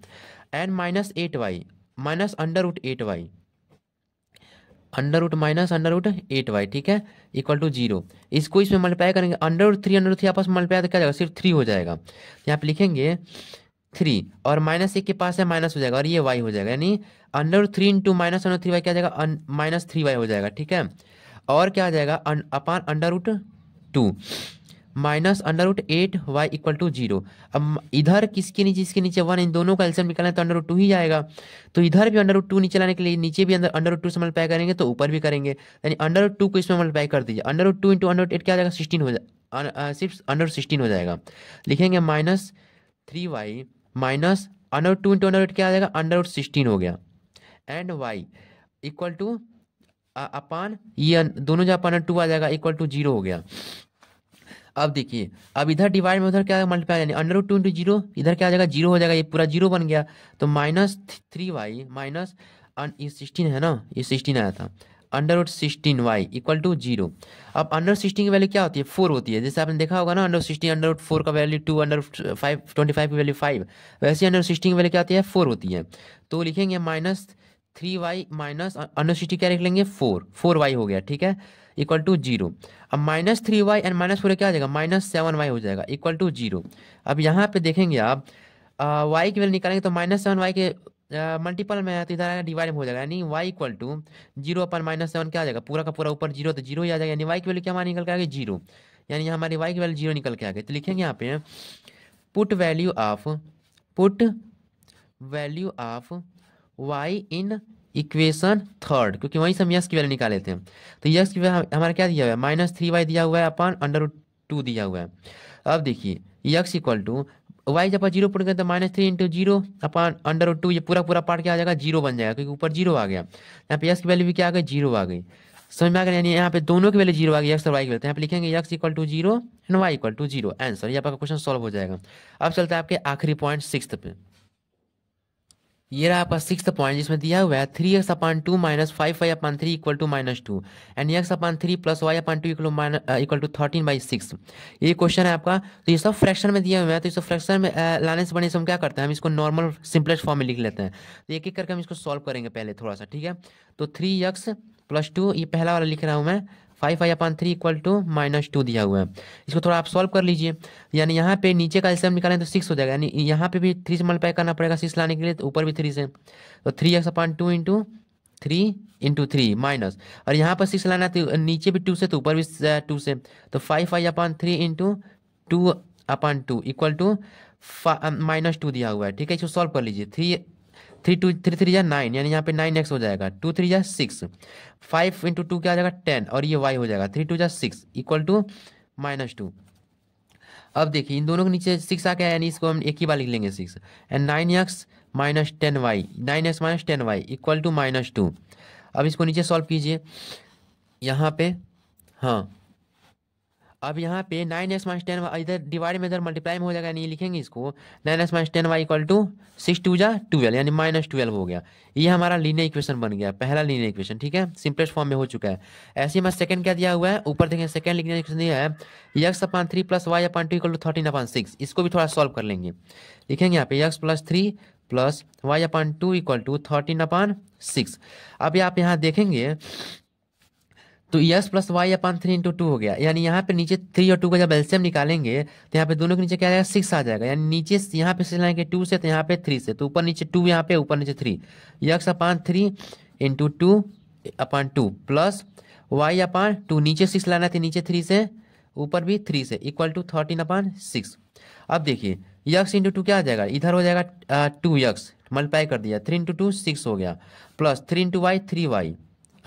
and minus eight y minus under root eight y under root minus under root eight y ठीक है इक्वल टू जीरो इसको इसमें मल्टीप्लाई करेंगे under root three under root three आपस में multiply तो क्या जाएगा सिर्फ थ्री हो जाएगा यहाँ पे लिखेंगे थ्री और माइनस एक के पास है माइनस हो जाएगा और ये वाई हो जाएगा यानी under three into minus under three y क्या जाएगा माइनस थ्री वाई हो जाएगा ठीक है और क्या आ जाएगा upon under root two minus under root eight y equal to zero अब इधर किसके नीचे इसके नीचे वन इन दोनों का एल्सियम निकालना है तो अंडर रूट टू ही जाएगा तो इधर भी अंडर रूट टू नीचे लाने के लिए नीचे भी अंदर अंडर रूट टू से मल्टीप्लाई करेंगे तो ऊपर भी करेंगे यानी अंडर रूट टू को इसमें मल्टीप्लाई कर दीजिए under root two into under root eight क्या हो जाएगा सिक्सटीन हो जाए सिर्फ अंडर सिक्सटीन हो जाएगा लिखेंगे minus three y minus under two into under क्या आ जाएगा अंडर रूट सिक्सटीन हो गया and y equal to upon ये दोनों जो अपान टू आ जाएगा इक्वल टू जीरो हो गया अब देखिए अब इधर डिवाइड में उधर क्या multiply under two into zero इधर क्या आ जाएगा जीरो हो जाएगा ये पूरा जीरो बन गया तो माइनस थ्री वाई माइनस ये सिक्सटीन है ना ये सिक्सटीन आया था under root sixteen y equal to zero अब अंडर सिक्सटीन की वैल्यू क्या होती है फोर होती है जैसे आपने देखा होगा ना under sixteen under root four का value two under five twenty five की वैल्यू फाइव वैसे अंडर सिक्सटीन की वैल्यू क्या होती है फोर होती है तो लिखेंगे minus three y minus under sixty क्या लिख लेंगे फोर फोर वाई हो गया ठीक है इक्वल टू जीरो अब minus three y and minus four क्या हो जाएगा माइनस सेवन वाई हो जाएगा इक्वल टू जीरो अब यहाँ पे देखेंगे आप वाई की वैल्यू निकालेंगे तो माइनस सेवन वाई के मल्टीपल में तो इधर आएगा डिवाइड में हो जाएगा यानी y equal to zero upon minus seven क्या आ जाएगा पूरा का पूरा ऊपर जीरो तो जीरो ही आ जाएगा यानी वाई की वैल्यू क्या हमारी निकल के आगे जीरो यानी हमारी वाई की वैल्यू जीरो निकल के आ गई तो लिखेंगे यहाँ पे put value of put value of y in equation third क्योंकि वहीं से हम यस की वैल्यू निकाले थे तो यस की वैल्यू हमारा क्या दिया हुआ है माइनस थ्री वाई दिया हुआ है अपन अंडर टू दिया हुआ है अब देखिए यक्स इक्वल टू वाई जब जीरो पुट गए तो minus three into zero upon under two ये पूरा पूरा पार्ट क्या आ जाएगा जीरो बन जाएगा क्योंकि ऊपर जीरो आ गया यहाँ पे यस की वैल्यू भी क्या आ गई जीरो आ गई समझ में आ गया यानी यहाँ पे दोनों की वैल्यू जीरो आ गई यक्स और वाई की वैल्यू तो यहाँ पे लिखेंगे x equal to zero and y equal to zero answer ये आपका क्वेश्चन सॉल्व हो जाएगा अब चलता है आपके आखिरी पॉइंट सिक्स पे ये रहा आपका सिक्स पॉइंट जिसमें दिया हुआ है three x upon two minus five y upon three equal to minus two and x upon three plus y upon two equal equal to thirteen by six ये question है आपका तो ये सब फ्रैक्शन में दिया हुआ है तो इस फ्रैक्शन में uh, लाने से बने से हम क्या करते हैं हम इसको नॉर्मल सिंपलेस्ट फॉर्म में लिख लेते हैं तो एक एक करके हम इसको सॉल्व करेंगे पहले थोड़ा सा ठीक है तो थ्री एक्स प्लस टू ये पहला वाला लिख रहा हूँ मैं five five upon three equal to minus two दिया हुआ है इसको थोड़ा आप सॉल्व कर लीजिए यानी यहाँ पे नीचे का एल्सियम निकालें तो सिक्स हो जाएगा यानी यहाँ पे भी थ्री से मल्टीप्लाई करना पड़ेगा सिक्स लाने के लिए तो ऊपर भी थ्री से तो three x upon two into three into three minus और यहाँ पर सिक्स लाना तो नीचे भी टू से तो ऊपर भी टू से तो five five upon three into two upon two equal to minus two दिया हुआ है ठीक है इसको सॉल्व कर लीजिए three three two three three या नाइन यानी यहाँ पे नाइन एक्स हो जाएगा टू थ्री या सिक्स फाइव इंटू टू क्या आ जाएगा टेन और ये वाई हो जाएगा थ्री टू या six equal to minus two अब देखिए इन दोनों के नीचे सिक्स आ गया यानी इसको हम एक ही बार लिख लेंगे six and nine x minus ten y nine x minus ten y equal to minus two अब इसको नीचे सॉल्व कीजिए यहाँ पे हाँ अब यहाँ पे nine x minus ten y इधर डिवाइड में इधर मल्टीप्लाई में हो जाएगा नहीं लिखेंगे इसको nine x minus ten y equal to six two जा ट्वेल्व यानी माइनस ट्वेल्व हो गया ये हमारा लीनियर इक्वेशन बन गया पहला लीनियर इक्वेशन ठीक है सिंपलेस्ट फॉर्म में हो चुका है ऐसे में सेकंड क्या दिया हुआ है ऊपर देखें सेकंड लीनियर इक्वेशन दिया है x upon three plus y upon two equal to thirteen upon six इसको भी थोड़ा सॉल्व कर लेंगे लिखेंगे यहाँ पे x plus three plus y upon two equal to thirteen upon six अब आप यहाँ देखेंगे तो x plus y upon three into two हो गया यानी यहाँ पे नीचे थ्री और टू का जब एल्सियम निकालेंगे तो यहाँ पे दोनों के नीचे क्या आएगा सिक्स आ जाएगा यानी नीचे यहाँ पे सिक्स लाएंगे टू से तो यहाँ पे थ्री से तो ऊपर नीचे टू यहाँ पे ऊपर नीचे three x upon three into two upon two plus y upon two नीचे सिक्स लाना थे नीचे थ्री से ऊपर भी थ्री से equal to thirteen upon six अब देखिए यक्स इंटू टू क्या आ जाएगा इधर हो जाएगा टू यक्स मल्टीप्लाई कर दिया थ्री इंटू टू सिक्स हो गया plus three into y three y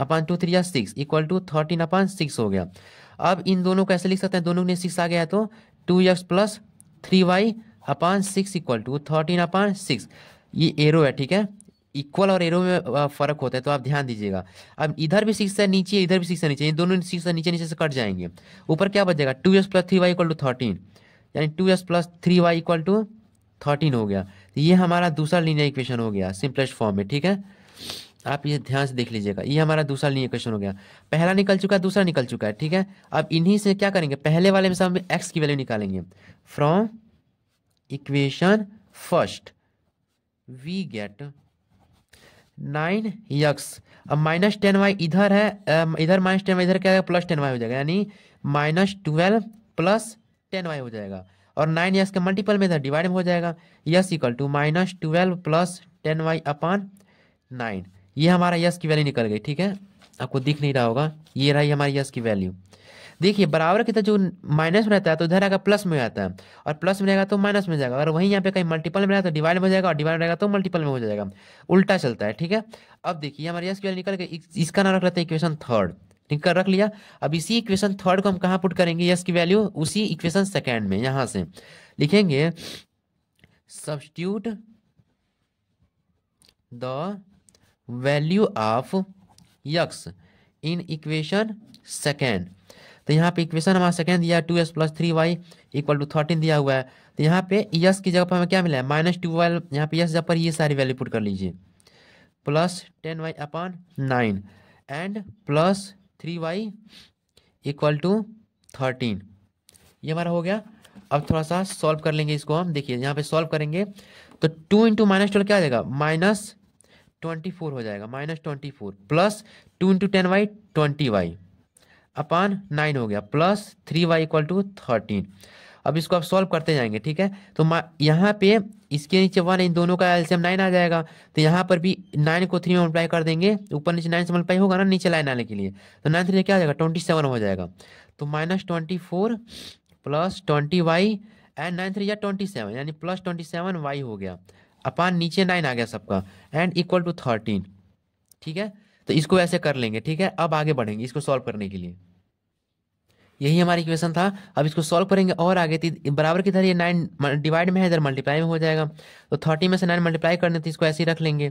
upon two three या six equal to thirteen upon six हो गया अब इन दोनों को ऐसे लिख सकते हैं दोनों ने सिक्स आ गया है तो two x plus three y upon six equal to thirteen upon six ये एरो है ठीक है इक्वल और एरो में फर्क होता है तो आप ध्यान दीजिएगा अब इधर भी सिक्स है नीचे इधर भी सिक्स है नीचे दोनों सिक्स नीचे नीचे से कट जाएंगे ऊपर क्या बचेगा two x plus three y equal to thirteen यानी two x plus three y equal to thirteen हो गया ये हमारा दूसरा लीनियर इक्वेशन हो गया सिंपलेस्ट फॉर्म में ठीक है आप ये ध्यान से देख लीजिएगा ये हमारा दूसरा लिए क्वेश्चन हो गया पहला निकल चुका है दूसरा निकल चुका है ठीक है अब इन्हीं से क्या करेंगे पहले वाले में से हम एक्स की वैल्यू निकालेंगे from equation first we get nine x अब माइनस टेन वाई इधर है इधर माइनस टेन वाई इधर क्या प्लस टेन वाई हो जाएगा यानी minus twelve plus ten y हो जाएगा और नाइन यस के मल्टीपल में इधर डिवाइड हो जाएगा x equal to minus twelve plus ten y upon nine ये हमारा यस की वैल्यू निकल गई ठीक है आपको दिख नहीं रहा होगा ये रही हमारी यस की वैल्यू देखिए बराबर की तरह जो माइनस में रहता है तो इधर आएगा प्लस में आता है और प्लस में रहेगा तो माइनस में जाएगा और वहीं यहाँ पे कहीं मल्टीपल तो में रहेगा तो डिवाइड में जाएगा और डिवाइड रहेगा तो मल्टीपल में हो जाएगा उल्टा चलता है ठीक है अब देखिए हमारे यस की वैल्यू निकल गई इसका नाम रख लेते हैं इक्वेशन थर्ड निकल रख लिया अब इसी इक्वेशन थर्ड को हम कहाँ पुट करेंगे यस की वैल्यू उसी इक्वेशन सेकेंड में यहाँ से लिखेंगे substitute the value of x in equation second तो यहाँ पे इक्वेशन हमारा सेकेंड दिया two x plus three y equal to thirteen दिया हुआ है तो यहाँ पे यस की जगह पर हमें क्या मिला है माइनस टू वाई यहाँ पे यस जगह पर ये सारी वैल्यू पुट कर लीजिए plus ten y upon nine and plus three y equal to thirteen ये हमारा हो गया अब थोड़ा सा सॉल्व कर लेंगे इसको हम देखिए यहाँ पे सॉल्व करेंगे तो टू इंटू माइनस ट्वेल्व क्या आ जाएगा माइनस ट्वेंटी फोर हो जाएगा minus twenty four plus two into ten y twenty y upon nine हो गया plus three y equal to thirteen अब इसको आप सॉल्व करते जाएंगे ठीक है तो यहाँ पे इसके नीचे वन इन दोनों का एल्सियम नाइन आ जाएगा तो यहाँ पर भी नाइन को थ्री में मल्टीप्लाई कर देंगे ऊपर नीचे नाइन से मल्टीप्लाई होगा ना नीचे लाइन आने के लिए तो नाइन थ्री क्या आ जाएगा ट्वेंटी सेवन हो जाएगा तो minus twenty four plus twenty y and nine three या ट्वेंटी सेवन यानी प्लस ट्वेंटी सेवन वाई हो गया अपान नीचे नाइन आ गया सबका एंड इक्वल टू थर्टीन ठीक है तो इसको ऐसे कर लेंगे ठीक है अब आगे बढ़ेंगे इसको सॉल्व करने के लिए यही हमारी इक्वेशन था अब इसको सॉल्व करेंगे और आगे थी बराबर की तरह ये नाइन डिवाइड में है इधर मल्टीप्लाई में हो जाएगा तो थर्टी में से नाइन मल्टीप्लाई करने थे इसको ऐसे ही रख लेंगे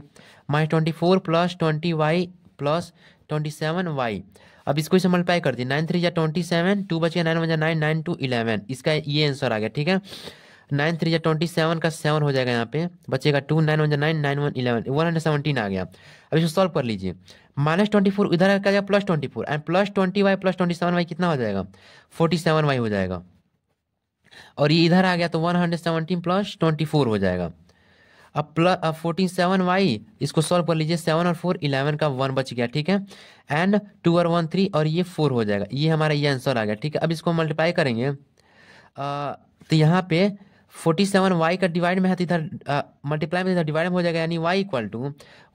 minus twenty four plus twenty y plus twenty seven y अब इसको इसे मल्टीप्लाई कर दिए नाइन थ्री या ट्वेंटी सेवन टू बचिए नाइन वजह नाइन नाइन टू इलेवन इसका ये आंसर आ गया ठीक है नाइन थ्री या ट्वेंटी सेवन का सेवन हो जाएगा यहाँ पे बचेगा टू नाइन वन जो nine nine one eleven one hundred seventeen आ गया अब इसको सॉल्व कर लीजिए माइनस ट्वेंटी फोर इधर क्या गया plus twenty four and plus twenty y plus twenty seven y कितना हो जाएगा फोर्टी सेवन वाई हो जाएगा और ये इधर आ गया तो one hundred seventeen plus twenty four हो जाएगा अब प्लस अब फोर्टी सेवन वाई इसको सॉल्व कर लीजिए सेवन और फोर इलेवन का वन बच गया ठीक है एंड टू और वन थ्री और ये फोर हो जाएगा ये हमारा ये आंसर आ गया ठीक है अब इसको मल्टीप्लाई करेंगे आ, तो यहाँ पे फोर्टी सेवन वाई का डिवाइड में है तो इधर मल्टीप्लाई में इधर डिवाइड हो जाएगा यानी y equal to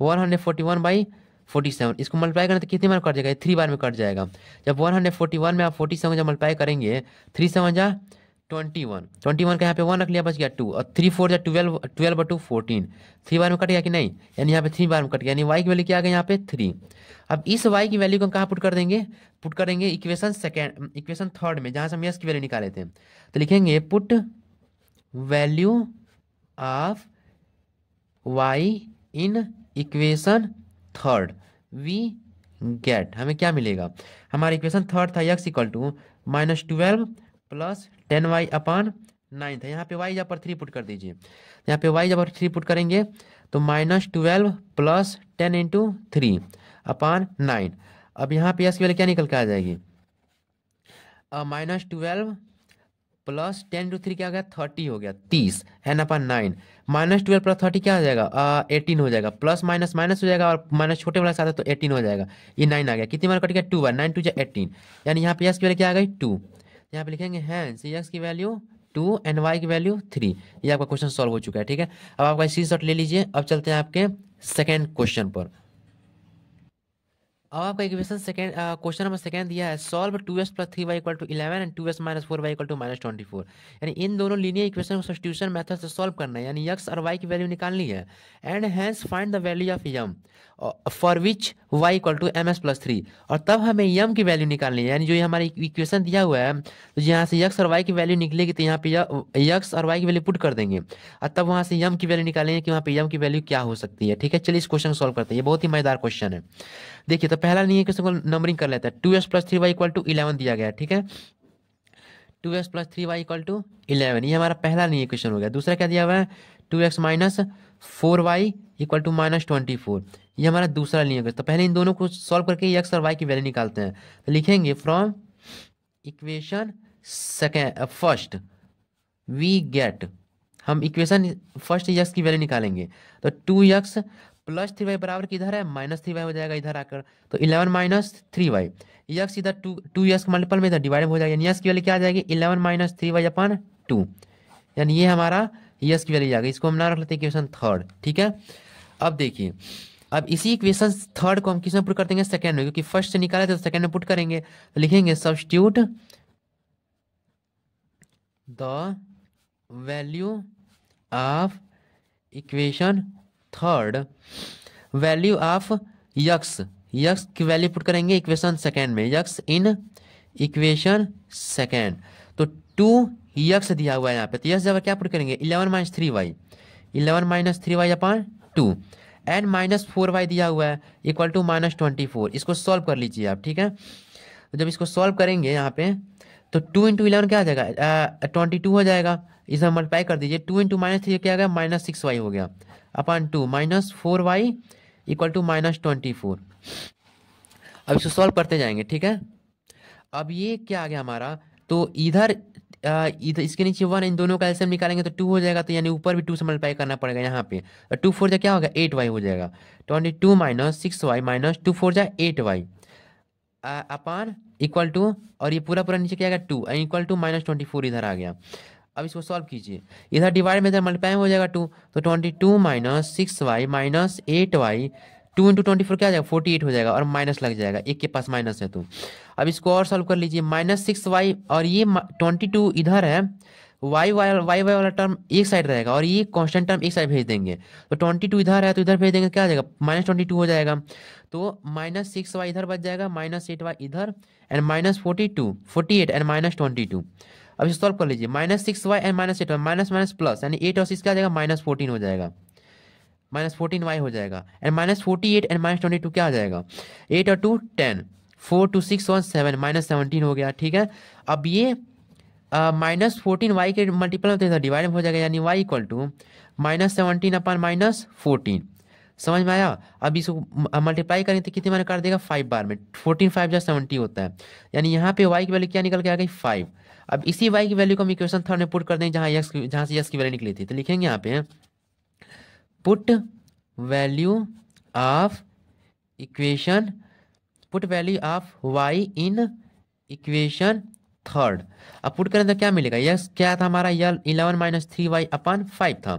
one hundred forty one by forty seven इसको मल्टीप्लाई करना तो कितने बार कट जाएगा थ्री बार में कट जाएगा जब वन हंड्रेड फोर्टी वन में आप फोर्टी सेवन जब मल्टीप्लाई करेंगे थ्री सेवन जा ट्वेंटी वन ट्वेंटी वन का यहाँ पे वन रख लिया बच गया टू और थ्री फोर या ट्वेल्व ट्वेल्व और टू फोर्टीन थ्री बार में कट गया कि नहीं यानी यहाँ पे थ्री बार में कट गया यानी वाई की वैल्यू क्या आ गया यहाँ पे थ्री अब इस वाई की वैल्यू को हम कहाँ पुट कर देंगे पुट करेंगे इक्वेशन सेकेंड इक्वेशन थर्ड में जहाँ से हम यस की वैल्यू निकाले थे तो लिखेंगे put value of y in equation third we get हमें क्या मिलेगा हमारा इक्वेशन थर्ड था x equal to minus twelve plus ten y upon nine था यहाँ पे वाई जब पर थ्री पुट कर दीजिए यहाँ पे वाई जब पर थ्री पुट करेंगे तो minus twelve plus ten into three upon nine अब यहाँ पे यस की वैल्यू क्या निकल के आ जाएगी minus twelve plus ten two three क्या हो गया थर्टी हो गया तीस and upon nine minus twelve plus thirty क्या हो जाएगा एटीन हो जाएगा प्लस माइनस माइनस हो जाएगा और माइनस छोटे वाला साथ है तो एटीन हो जाएगा ये नाइन आ गया कितनी बार कट गया टू बार नाइन टू जो एटीन यानी यहाँ पे एस की वैल्यू क्या आ गई टू यहाँ पे लिखेंगे सी एक्स की वैल्यू टू एंड वाई की वैल्यू थ्री ये आपका क्वेश्चन सॉल्व हो चुका है ठीक है अब आपका शॉट ले लीजिए अब चलते हैं आपके सेकेंड क्वेश्चन पर अब आपका equation second question number second दिया है solve two x plus three y equal to eleven and two x minus four y equal to minus twenty four यानी इन दोनों लीनियर इक्वेशन को सब्सटीट्यूशन मेथड से सॉल्व करना है यानी यक्स और वाई की वैल्यू निकालनी है and hence find the value of m for which y equal to m x plus three और तब हमें यम की वैल्यू निकालनी है यानी जो ये हमारे इक्वेशन e-, दिया हुआ है तो यहाँ से यक्स और वाई की वैल्यू निकलेगी तो यहाँ पे यक्स uh, और वाई की वैल्यू पुट कर देंगे और तब वहाँ से यम की वैल्यू निकालेंगे कि वहाँ पे यम की वैल्यू क्या हो सकती है ठीक है चलिए इस क्वेश्चन को सॉल्व करते हैं ये बहुत ही मजेदार क्वेश्चन है देखिए तो पहला नहीं है क्वेश्चन को नंबरिंग कर लेता है two x plus three y equal to eleven दिया गया ठीक है two x plus three y equal to eleven ये हमारा पहला नहीं है क्वेश्चन हो गया दूसरा क्या दिया हुआ है two x minus four y equal to minus twenty four ये हमारा दूसरा नहीं है तो पहले इन दोनों को सॉल्व करके एक्स और वाई की वैल्यू निकालते हैं तो लिखेंगे from equation second first we get हम इक्वेशन फर्स्ट यक्स की वैल्यू निकालेंगे तो two x plus three y बराबर किधर है माइनस थ्री वाई हो जाएगा इधर आकर तो eleven minus three y x इधर टू टू यक्स मल्टीपल में इधर डिवाइड हो जाएगा यानी यस की वैल्यू क्या आ जाएगी eleven minus three y upon two यानी ये हमारा यस की वैल्यू जाएगा इसको हम ना रख लेते हैं इक्वेशन थर्ड ठीक है अब देखिए अब इसी इक्वेशन थर्ड को हम किस में पुट कर देंगे सेकेंड में क्योंकि फर्स्ट से निकाले थे तो सेकेंड में पुट करेंगे तो लिखेंगे substitute the value of equation third value of x x की वैल्यू पुट करेंगे इक्वेशन सेकेंड में यक्स इन इक्वेशन सेकेंड तो टू यक्स दिया हुआ है यहाँ पे तो यक्स जब क्या पुट करेंगे eleven minus three y eleven minus three y upon two and minus four y दिया हुआ है equal to minus twenty four इसको सॉल्व कर लीजिए आप ठीक है तो जब इसको सॉल्व करेंगे यहाँ पे तो टू इंटू इलेवन क्या आ जाएगा ट्वेंटी टू हो जाएगा इसमें मल्टीप्लाई कर दीजिए टू इंटू माइनस थ्री क्या आ गया माइनस सिक्स वाई हो गया upon two minus four y equal to minus twenty four अब इसको सॉल्व करते जाएंगे ठीक है अब ये क्या आ गया हमारा तो इधर इधर इसके नीचे वन इन दोनों का एल्सियम निकालेंगे तो टू हो जाएगा तो यानी ऊपर भी टू से मल्टीप्लाई करना पड़ेगा यहाँ पे और टू फोर जा क्या होगा एट वाई हो जाएगा twenty two minus six y minus two four जा eight y upon equal to और ये पूरा पूरा नीचे क्या आएगा two equal to minus twenty four इधर आ गया अब इसको सॉल्व कीजिए इधर डिवाइड में इधर मल्टीप्लाई हो जाएगा टू तो twenty two minus six y minus eight y two into twenty four क्या हो जाएगा फोर्टी एट हो जाएगा और माइनस लग जाएगा एक के पास माइनस है तो अब इसको और सॉल्व कर लीजिए माइनस सिक्स वाई और ये ट्वेंटी टू इधर है वाई वाई वाई वाई वाला टर्म एक साइड रहेगा और ये कॉन्स्टेंट टर्म एक साइड भेज देंगे तो ट्वेंटी टू इधर है तो इधर भेज देंगे क्या हो जाएगा माइनस ट्वेंटी टू हो जाएगा तो माइनस सिक्स वाई इधर बच जाएगा माइनस एट वाई इधर and minus forty two forty eight and minus twenty two अब इसे सॉल्व कर लीजिए minus six y and minus eight y minus minus plus यानी एट और सिक्स क्या आ जाएगा माइनस फोर्टीन हो जाएगा माइनस फोर्टीन वाई हो जाएगा and minus forty eight and minus twenty two क्या आ जाएगा एट और two ten four two six one seven minus seventeen हो गया ठीक है अब ये माइनस फोर्टीन वाई के मल्टीपल होते हैं डिवाइड हो जाएगा यानी y equal to minus seventeen upon minus fourteen समझ में आया अब इसको मल्टीप्लाई करेंगे तो कितने मैंने कर देगा फाइव बार में फोर्टीन फाइव जो सेवेंटी होता है यानी यहाँ पे वाई की वैल्यू क्या निकल के आ गई फाइव अब इसी वाई की वैल्यू को हम इक्वेशन थर्ड में पुट कर देंगे जहाँ जहां से यस की वैल्यू निकली थी तो लिखेंगे यहाँ पे put value of equation put value of y in equation third अब पुट करें तो क्या मिलेगा यस क्या था हमारा यल eleven minus three y upon five था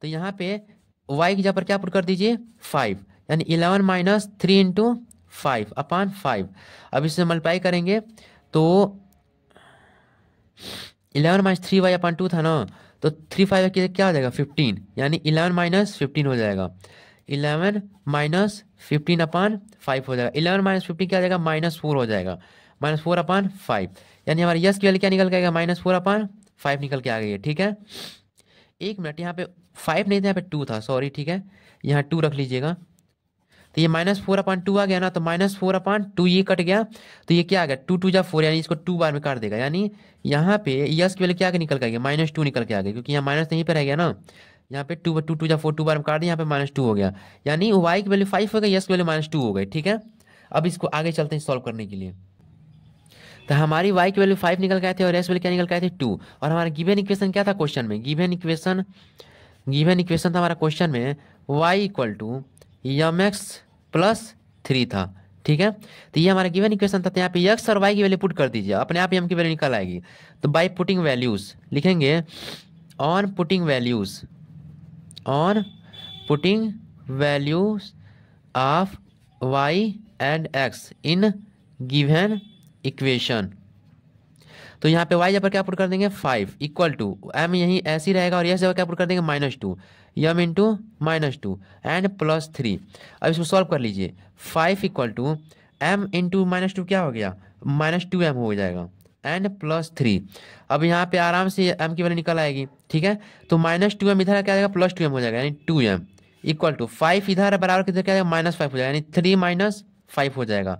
तो यहाँ पे वाई की जगह पर क्या पुट कर दीजिए फाइव यानी eleven minus three into five upon five अब इसे मल्टीप्लाई करेंगे तो eleven minus three y upon two था ना तो थ्री फाइव के क्या हो जाएगा फिफ्टीन यानी इलेवन माइनस फिफ्टीन हो जाएगा eleven minus fifteen upon five हो जाएगा इलेवन माइनस फिफ्टीन क्या हो जाएगा माइनस फोर हो जाएगा माइनस फोर अपन फाइव यानी हमारे यस की वैल्यू क्या निकल के आएगा माइनस फोर अपन फाइव निकल के आ गई है ठीक है एक मिनट यहाँ पे फाइव नहीं था यहाँ पे टू था सॉरी ठीक है यहाँ टू रख लीजिएगा तो ये माइनस फोर अपॉइंट टू आ गया ना तो माइनस फोर अपॉइंट टू ये कट गया तो ये क्या आ गया टू टू जा फोर यानी इसको टू बार में काट देगा यानी यहाँ पे यस की वैल्यू क्या निकल के आ गया माइनस टू निकल के आ गया क्योंकि यहाँ माइनस नहीं पे रह गया ना यहाँ पे टू टू टू या फोर टू बार में काट दिया यहाँ पे माइनस टू हो गया यानी वाई की वैल्यू फाइव हो गई यस की वैल्यू माइनस टू हो गए ठीक है अब इसको आगे चलते हैं सॉल्व करने के लिए तो हमारी वाई की वैल्यू फाइव निकल गए थे और एस वैल्यू क्या निकल गए थे टू और हमारा गिवन इक्वेशन क्या था क्वेश्चन में गिवन इक्वेशन गिवन इक्वेशन था हमारा क्वेश्चन में y equal to m x plus three था ठीक है तो ये हमारा गिवन इक्वेशन था तो यहाँ पे यक्स और वाई की वैल्यू पुट कर दीजिए अपने आप यम की वैल्यू निकल आएगी तो बाई पुटिंग वैल्यूज लिखेंगे on putting values on putting values of y and x in given equation तो यहाँ पे वाई जगह पर क्या पुट कर देंगे फाइव इक्वल टू एम यहीं ऐसी रहेगा और यस जगह क्या पुट कर देंगे minus two m into minus two and plus three अब इसको सॉल्व कर लीजिए five equal to m into minus two क्या हो गया माइनस टू एम हो जाएगा एंड प्लस थ्री अब यहाँ पे आराम से एम की वैल्यू निकल आएगी ठीक है तो माइनस टू एम इधर क्या जाएगा प्लस टू एम हो जाएगा यानी two m equal to five इधर बराबर किधर क्या जाएगा माइनस फाइव हो जाएगा यानी थ्री माइनस फाइव हो जाएगा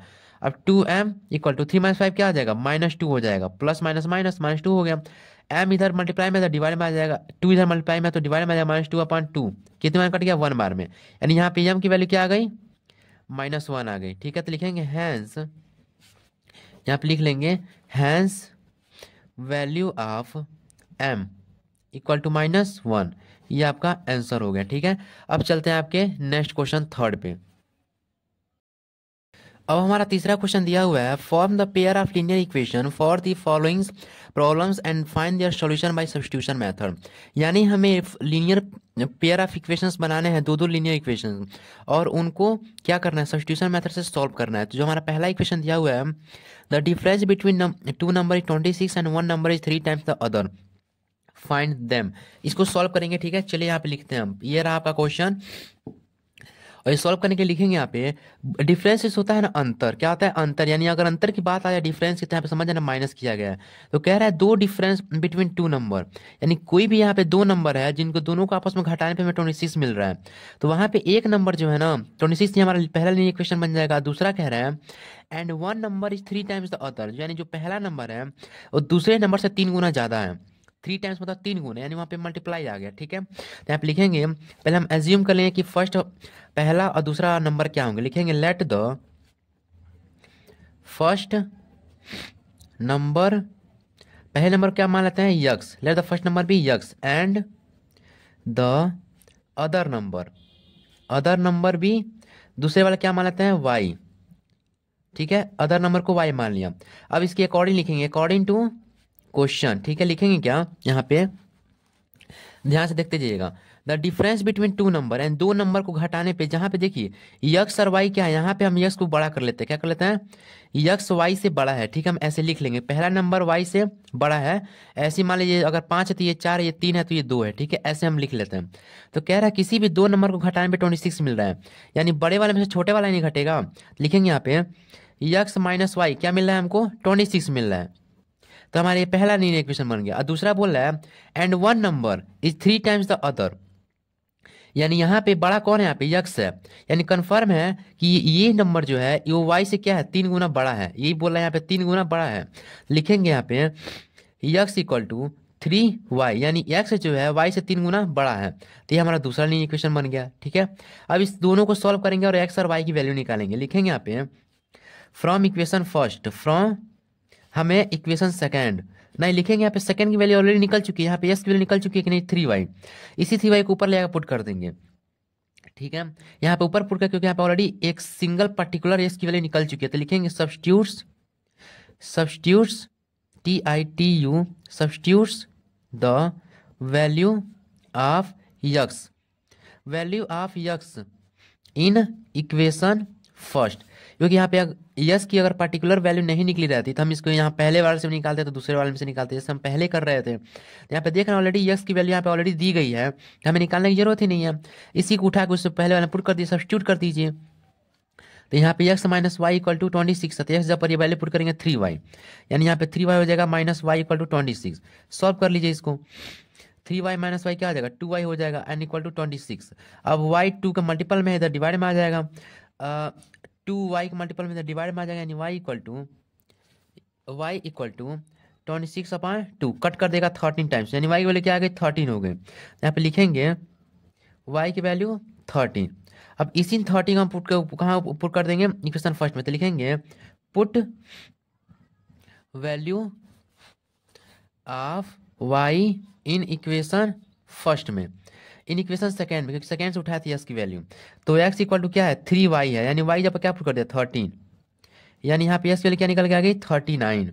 अब two m equal to three minus five क्या आ जाएगा माइनस टू हो जाएगा plus minus minus minus two हो गया एम इधर मल्टीप्लाई में तो डिवाइड में आ जाएगा टू इधर मल्टीप्लाई में तो डिवाइड में आ जाएगा माइनस टू अपॉन टू कितने बार कट गया वन बार में यानी यहाँ पे एम की वैल्यू क्या आ गई माइनस वन आ गई ठीक है तो लिखेंगे हैंस यहाँ पे लिख लेंगे hence value of m equal to minus one ये आपका आंसर हो गया ठीक है अब चलते हैं आपके नेक्स्ट क्वेश्चन थर्ड पे अब हमारा तीसरा क्वेश्चन दिया हुआ है form the pair of linear equation for the followings problems and find their solution by substitution method यानी हमें लीनियर पेयर ऑफ इक्वेशंस बनाने हैं दो दो लीनियर इक्वेशन और उनको क्या करना है सब्सटीट्यूशन मेथड से सॉल्व करना है तो जो हमारा पहला इक्वेशन दिया हुआ है the difference between two number is twenty six and one number is three times the other find them इसको सॉल्व करेंगे ठीक है चलिए यहाँ पे लिखते हैं हम ये रहा आपका क्वेश्चन और ये सॉल्व करने के लिए लिखेंगे यहाँ पे डिफरेंसेस होता है ना अंतर क्या होता है अंतर यानी अगर अंतर की बात आ जाए डिफरेंस की तो यहाँ पे समझ जाना माइनस किया गया है तो कह रहा है दो डिफरेंस बिटवीन टू नंबर यानी कोई भी यहाँ पे दो नंबर है जिनको दोनों को आपस में घटाने पर हमें ट्वेंटी मिल रहा है तो वहाँ पे एक नंबर जो है ना ट्वेंटी सिक्स हमारा पहला लिए क्वेश्चन बन जाएगा दूसरा कह रहा है and one number is three times the other यानी जो पहला नंबर है वो दूसरे नंबर से तीन गुना ज़्यादा है थ्री टाइम्स मतलब तीन गुने यानी वहाँ पे मल्टीप्लाई आ गया ठीक है तो आप लिखेंगे पहले हम एज्यूम कर लेंगे कि फर्स्ट पहला और दूसरा नंबर क्या होंगे लिखेंगे लेट द फर्स्ट नंबर पहले नंबर क्या मान लेते हैं x let the first number भी x and the other number other number भी दूसरे वाला क्या मान लेते हैं वाई ठीक है अदर नंबर को वाई मान लिया अब इसके अकॉर्डिंग लिखेंगे अकॉर्डिंग टू क्वेश्चन ठीक है लिखेंगे क्या यहाँ पे ध्यान से देखते जाइएगा the difference between two number and दो नंबर को घटाने पे जहाँ पे देखिए यक्स और वाई क्या है यहाँ पे हम यक्स को बड़ा कर लेते हैं क्या कर लेते हैं यक्स वाई से बड़ा है ठीक है हम ऐसे लिख लेंगे पहला नंबर वाई से बड़ा है ऐसे मान लीजिए अगर पाँच है तो ये चार ये तीन है तो ये दो है ठीक है ऐसे हम लिख लेते हैं तो कह रहा है किसी भी दो नंबर को घटाने पर ट्वेंटी सिक्स मिल रहा है यानी बड़े वाले में से छोटे वाला नहीं घटेगा लिखेंगे यहाँ पे यक्स माइनस वाई क्या मिल रहा है हमको ट्वेंटी सिक्स मिल रहा है तो हमारा ये पहला लीनियर इक्वेशन बन गया और दूसरा बोल रहा है and one number is three times the other यानी यहाँ पे बड़ा कौन है यहाँ पे यक्स है यानी कन्फर्म है कि ये नंबर जो है वो वाई से क्या है तीन गुना बड़ा है यही बोल रहा है यहाँ पे तीन गुना बड़ा है लिखेंगे यहाँ पे x equal to three y यानी एक्स जो है वाई से तीन गुना बड़ा है तो ये हमारा दूसरा नहीं इक्वेशन बन गया ठीक है अब इस दोनों को सॉल्व करेंगे और एक्स और वाई की वैल्यू निकालेंगे लिखेंगे यहाँ पे फ्रॉम इक्वेशन फर्स्ट फ्रॉम हमें इक्वेशन सेकेंड नहीं लिखेंगे यहाँ पे सेकंड की वैल्यू ऑलरेडी निकल चुकी है यहाँ पे एस की वैल्यू निकल चुकी है कि नहीं थ्री वाई इसी थ्री वाई को ऊपर ले आकर पुट कर देंगे ठीक है यहाँ पे ऊपर पुट कर क्योंकि यहाँ पे ऑलरेडी एक सिंगल पर्टिकुलर एस की वैल्यू निकल चुकी है तो लिखेंगे substitutes substitutes T I T U substitutes the value of x value of x in equation first क्योंकि यहाँ पे यस की अगर पार्टिकुलर वैल्यू नहीं निकली रहती तो हम इसको यहाँ पहले वाले से निकालते तो दूसरे वाले में से निकालते जैसे हम पहले कर रहे थे तो यहाँ पे देख रहे हैं ऑलरेडी यस की वैल्यू यहाँ पे ऑलरेडी दी गई है तो हमें निकालने की जरूरत ही नहीं है इसी को उठा के उससे पहले वाले पुट कर दिए सब्सिट्यूट कर दीजिए तो यहाँ पे x minus y equal to twenty six है एक्स जब पर ये वैल्यू पुट करेंगे थ्री वाई यानी यहाँ पे थ्री वाई हो जाएगा minus y equal to twenty six solve कर लीजिए इसको थ्री वाई माइनस वाई क्या हो जाएगा टू वाई हो जाएगा n equal to twenty six अब वाई टू का मल्टीपल में है इधर डिवाइड में आ जाएगा टू वाई के मल्टीपल में डिवाइड में आ जाएगा यानी y equal to y equal to twenty six upon two cut कर देगा थर्टीन टाइम्स यानी वाई वाले क्या आ गए थर्टीन हो गए यहाँ पे लिखेंगे वाई की वैल्यू थर्टीन अब इसी थर्टीन हम पुट कहाँ पुट कर देंगे इक्वेशन फर्स्ट में तो लिखेंगे put value of y in equation first में इन इक्वेशन सेकेंड में क्योंकि सेकेंड से उठाया था यस की वैल्यू तो एक्स इक्वल टू क्या है थ्री वाई है यानी वाई जब क्या प्रूव कर दिया थर्टीन यानी यहाँ पे एक्स वैल्यू क्या निकल के आ गई थर्टी नाइन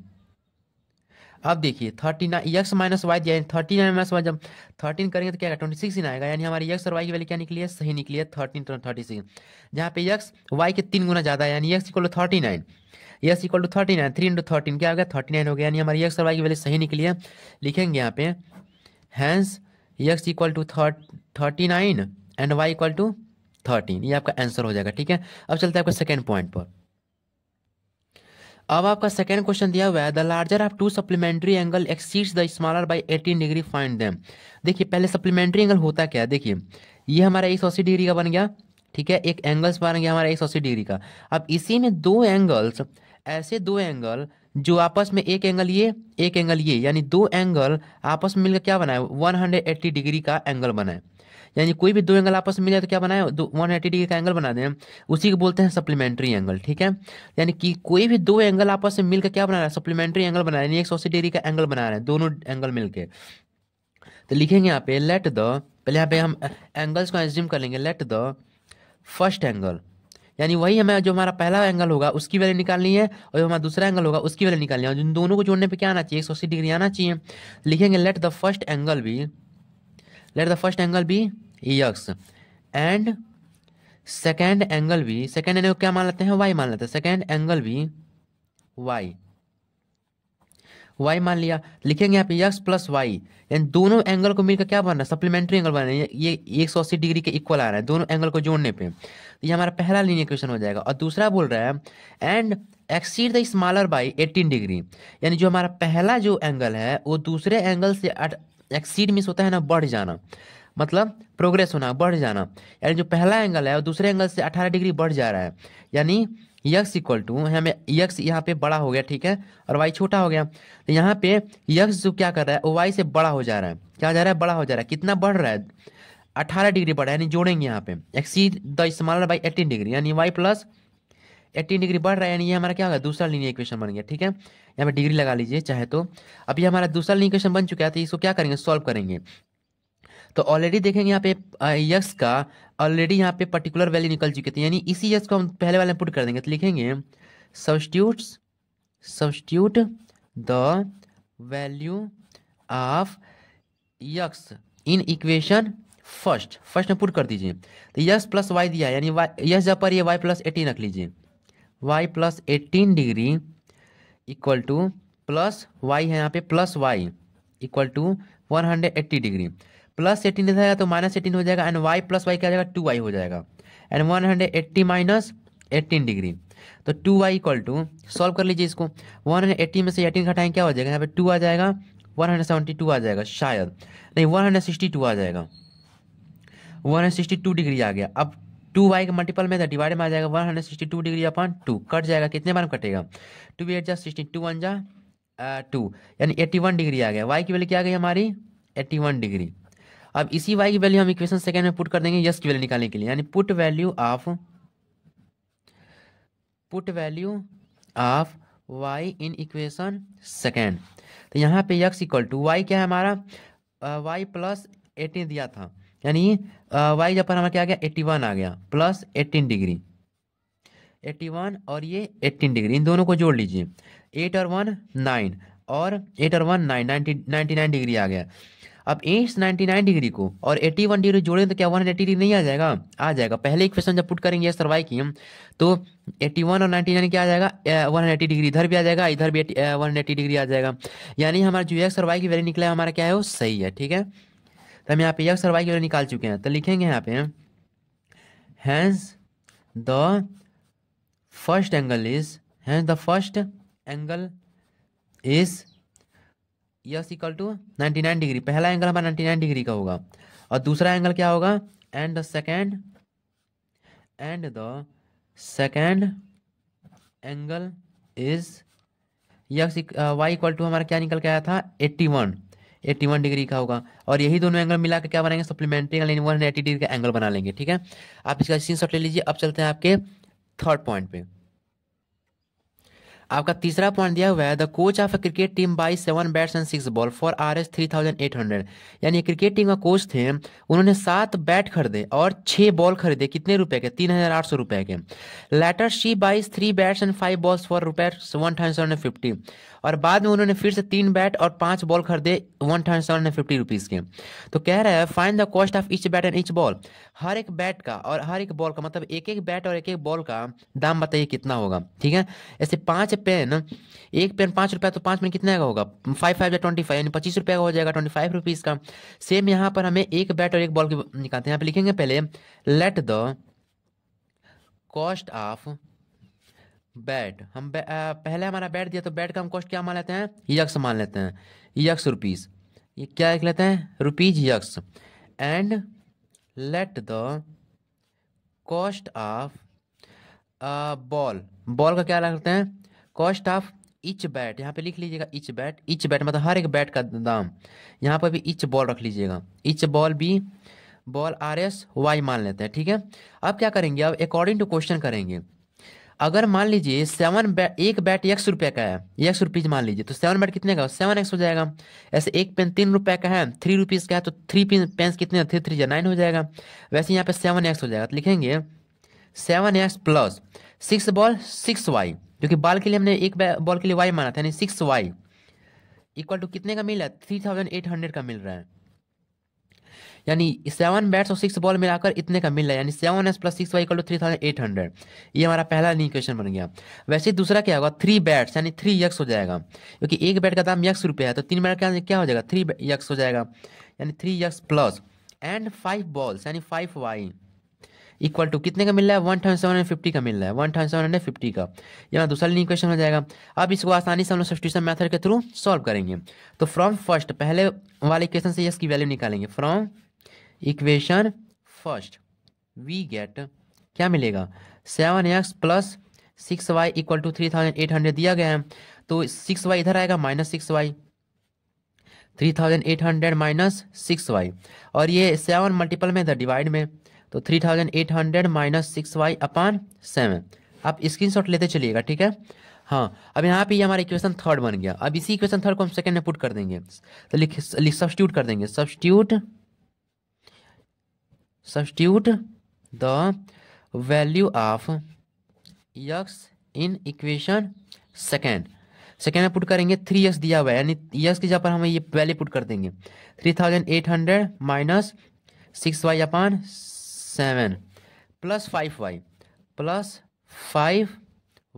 अब देखिए thirty nine x minus y दिया थर्टी नाइन माइनस वाई जब थर्टीन करेंगे तो क्या ट्वेंटी सिक्स नहीं आएगा यानी हमारी एक्स और वाई की वैल्यू क्या निकली है सही निकली है थर्टीन थर्टी सिक्स जहाँ पे एक्स वाई के तीन गुना ज्यादा है यानी x equal to thirty nine x equal to thirty nine three into thirteen क्या हो गया थर्टी नाइन हो गया यानी हमारी एक्स और वाई की वैल्यू सही निकली है लिखेंगे यहाँ पे hence x equal to thirty thirty nine and y equal to thirteen ये आपका आंसर हो जाएगा ठीक है अब चलते हैं आपका सेकेंड पॉइंट पर अब आपका सेकेंड क्वेश्चन दिया हुआ है the larger of two supplementary angle exceeds the smaller by 18 degree find them देखिए पहले सप्लीमेंट्री एंगल होता क्या है देखिए ये हमारा एक डिग्री का बन गया ठीक है एक एंगल्स बन गया हमारा एक डिग्री का अब इसी में दो एंगल्स ऐसे दो एंगल जो आपस में एक एंगल ये एक एंगल ये यानी दो एंगल आपस में मिलकर क्या बनाए 180 डिग्री का एंगल बनाए यानी कोई भी दो एंगल आपस में मिले तो क्या बनाए वन एट्टी डिग्री का एंगल बना दें उसी को बोलते हैं सप्लीमेंट्री एंगल ठीक है यानी कि कोई भी दो एंगल आपस में मिलकर क्या बना रहा है सप्लीमेंट्री एंगल बना रहे हैं एक सौ अस्सी डिग्री का एंगल बना रहे हैं दोनों एंगल मिलकर तो लिखेंगे यहाँ पे लेट द पहले यहाँ पे हम एंगल्स को एज्यूम कर लेंगे लेट द फर्स्ट एंगल यानी वही हमें जो हमारा पहला एंगल होगा उसकी वैल्यू निकालनी है और जो हमारा दूसरा एंगल होगा उसकी वैल्यू निकालनी है और दोनों को जोड़ने पर क्या आना चाहिए एक सौ अस्सी डिग्री आना चाहिए लिखेंगे let the first angle be let the first angle be x and second angle भी सेकेंड एंगल क्या मान लेते हैं वाई मान लेते हैं सेकेंड एंगल भी वाई वाई मान लिया लिखेंगे यहाँ पे यक्स प्लस वाई यानी दोनों एंगल को मिलकर क्या बन रहा है सप्लीमेंट्री एंगल बन रहा है ये एक सौ अस्सी डिग्री के इक्वल आ रहा है दोनों एंगल को जोड़ने पे तो ये हमारा पहला लीनियर इक्वेशन हो जाएगा और दूसरा बोल रहा है and exceed the smaller by eighteen degree यानी जो हमारा पहला जो एंगल है वो दूसरे एंगल से एक्सीड मिस होता है ना बढ़ जाना मतलब प्रोग्रेस होना बढ़ जाना यानी जो पहला एंगल है वो दूसरे एंगल से अठारह डिग्री बढ़ जा रहा है यानी यक्स इक्वल टू हमें यक्स यहाँ पे बड़ा हो गया ठीक है और वाई छोटा हो गया तो यहाँ पे यक्स जो क्या कर रहा है वो वाई से बड़ा हो जा रहा है क्या हो जा रहा है बड़ा हो जा रहा है कितना बढ़ रहा है अठारह डिग्री बढ़ा यानी जोड़ेंगे यहाँ पे exceed the smaller by eighteen degree यानी वाई प्लस एटीन डिग्री बढ़ रहा है यानी ये हमारा क्या होगा दूसरा लीनियर इक्वेशन बन गया ठीक है यहाँ पे डिग्री लगा लीजिए चाहे तो अब ये हमारा दूसरा लीनियर इक्वेशन बन चुका है तो इसको क्या करेंगे सॉल्व करेंगे तो ऑलरेडी देखेंगे यहाँ पे यक्स का ऑलरेडी यहाँ पे पर्टिकुलर वैल्यू निकल चुकी थी यानी इसी यक्स को हम पहले वाले पुट कर देंगे तो लिखेंगे substitute substitute the value of x in equation first first में पुट कर दीजिए तो यस प्लस वाई दिया यानी वाई यस जब पर ये वाई प्लस एटीन रख लीजिए y plus eighteen degree equal to plus y है यहाँ पे plus y equal to one hundred eighty degree plus eighteen आएगा तो माइनस एटीन हो जाएगा एंड वाई प्लस वाई क्या जाएगा टू वाई हो जाएगा and one hundred eighty minus eighteen degree तो two y equal to solve कर लीजिए इसको वन हंड्रेड एट्टी में से एटीन घटाएं क्या हो जाएगा यहाँ पे टू आ जाएगा वन हंड्रेड सेवेंटी टू आ जाएगा शायद नहीं वन हंड्रेड सिक्सटी टू आ जाएगा one hundred sixty two degree आ गया अब टू वाई के मल्टीपल में डिवाइड तो में आ जाएगा one hundred sixty two degree upon two cut जाएगा कितने बार में कटेगा टू एट जा सिक्सटी टू वन जा टू यानी एट्टी वन डिग्री आ गया वाई की वैल्यू क्या आ गई हमारी एट्टी वन डिग्री अब इसी वाई की वैल्यू हम इक्वेशन सेकेंड में पुट कर देंगे यस की वैल्यू निकालने के लिए यानी put value of put value of y in equation second तो यहाँ पे यक्स इक्वल टू वाई क्या है हमारा वाई प्लस एटीन दिया था यानी वाई जब हमारा क्या आ गया एट्टी वन आ गया plus eighteen degree eighty one और ये एट्टीन डिग्री इन दोनों को जोड़ लीजिए एट और वन नाइन और एट और one nine ninety nine degree आ गया अब एट्स नाइन्टी नाइन डिग्री को और एट्टी वन डिग्री जोड़ेंगे तो क्या वन एट्टी डिग्री नहीं आ जाएगा आ जाएगा पहले क्वेश्चन जब पुट करेंगे ये सर्वाई की हम तो एट्टी वन और नाइन्टी नाइन क्या आ जाएगा वन एट्टी डिग्री इधर भी आ जाएगा इधर भी वन एट्टी डिग्री आ जाएगा यानी हमारा जो एक सर्वाई की वैल्यू निकला है हमारा क्या है वो सही है ठीक है तो हम यहाँ पे यक सर्वाई की वैल्यू निकाल चुके हैं तो लिखेंगे यहाँ पे hence the first angle is hence the first angle is x equal to ninety nine degree पहला एंगल हमारा नाइन्टी नाइन डिग्री का होगा और दूसरा एंगल क्या होगा and the second and the second angle is x y equal to हमारा क्या निकल के आया था eighty one eighty one degree का होगा और यही दोनों एंगल मिला के क्या बनाएंगे supplementary angle one eighty degree का एंगल बना लेंगे ठीक है आप इसका सीन शॉट ले लीजिए अब चलते हैं आपके थर्ड पॉइंट पे आपका तीसरा पॉइंट दिया हुआ है the coach of a cricket team by seven bats and six ball for R S three thousand eight hundred यानी क्रिकेट टीम का कोच थे उन्होंने सात बैट खरीदे और छह बॉल खरीदे कितने रुपए के तीन हजार आठ सौ रुपए के later she buys three bats and five balls for रुपए वन थाउजेंड सेवन फिफ्टी और बाद में उन्होंने फिर से तीन बैट और पांच बॉल खरीदे one thousand seven fifty rupees के तो कह रहे हैं find the cost of each bat and each ball हर एक बैट का और हर एक बॉल का मतलब एक एक बैट और एक एक बॉल का दाम बताइए कितना होगा ठीक है ऐसे पांच पेन एक पेन पाँच रुपया तो पाँच में कितने का होगा फाइव फाइव या ट्वेंटी फाइव यानी पच्चीस रुपये का हो जाएगा ट्वेंटी फाइव रुपीज़ का सेम यहाँ पर हमें एक बैट और एक बॉल की निकालते हैं यहाँ पर लिखेंगे पहले let the cost of bat हम आ, पहले हमारा बैट दिया तो बैट का हम कॉस्ट क्या मान लेते हैं यक्स मान लेते हैं यक्स रुपीज़ ये क्या लिख लेते हैं rupees x and let the cost of ball ball का क्या रखते हैं कॉस्ट ऑफ इच बैट यहाँ पे लिख लीजिएगा इच बैट इच बैट मतलब हर एक बैट का दाम यहाँ पर भी इच बॉल रख लीजिएगा इच बॉल भी बॉल आर एस वाई मान लेते हैं ठीक है अब क्या करेंगे अब अकॉर्डिंग टू क्वेश्चन करेंगे अगर मान लीजिए सेवन बैट एक बैट एक रुपये का है एक रुपीज मान लीजिए तो सेवन बैट कितने का सेवन एक्स हो जाएगा ऐसे एक पेन तीन रुपये का है थ्री रुपीज़ का है तो थ्री पेन कितने थ्री थ्री नाइन हो जाएगा वैसे यहाँ पे सेवन एक्स हो जाएगा तो लिखेंगे seven x plus six ball six y जो कि बॉल के लिए हमने एक बॉल के लिए वाई माना था यानी सिक्स वाई इक्वल टू कितने का मिला थ्री थाउजेंड एट हंड्रेड का मिल रहा है यानी सेवन बैट्स और सिक्स बॉल मिलाकर इतने का मिल रहा है यानी seven x plus six y equal to three thousand eight hundred ये हमारा पहला नहीं क्वेश्चन बन गया वैसे दूसरा क्या होगा थ्री बैट्स यानी थ्री यक्स हो जाएगा क्योंकि एक बैट का दाम यक्स रुपये है तो तीन बैट का क्या हो जाएगा थ्री यक्स हो जाएगा यानी three x plus and five balls यानी फाइव वाई इक्वल टू कितने का मिल रहा है one thousand seven hundred fifty का मिल रहा है one thousand seven hundred fifty का यहाँ दूसरा लिंक क्वेश्चन हो जाएगा अब इसको आसानी से हम लोग सब्सटीट्यूशन मेथड के थ्रू सॉल्व करेंगे तो फ्रॉम फर्स्ट पहले वाले क्वेश्चन से यस की वैल्यू निकालेंगे from equation first we get क्या मिलेगा seven x plus six y equal to three thousand eight hundred दिया गया है तो सिक्स वाई इधर आएगा minus six y three thousand eight hundred minus six y और ये सेवन मल्टीपल में था डिवाइड में तो three thousand eight hundred minus six y upon seven आप स्क्रीन शॉट लेते चलिएगा ठीक है हाँ अब यहाँ पे ये हमारा इक्वेशन थर्ड बन गया अब इसी इक्वेशन थर्ड को हम सेकंड में पुट कर देंगे तो लिख सब्सटीट्यूट कर देंगे substitute substitute the value of x in equation second second में पुट करेंगे थ्री एक्स दिया हुआ है यानी यक्स की जगह पर हम ये वैल्यू पुट कर देंगे three thousand eight hundred minus six y upon seven plus five y plus five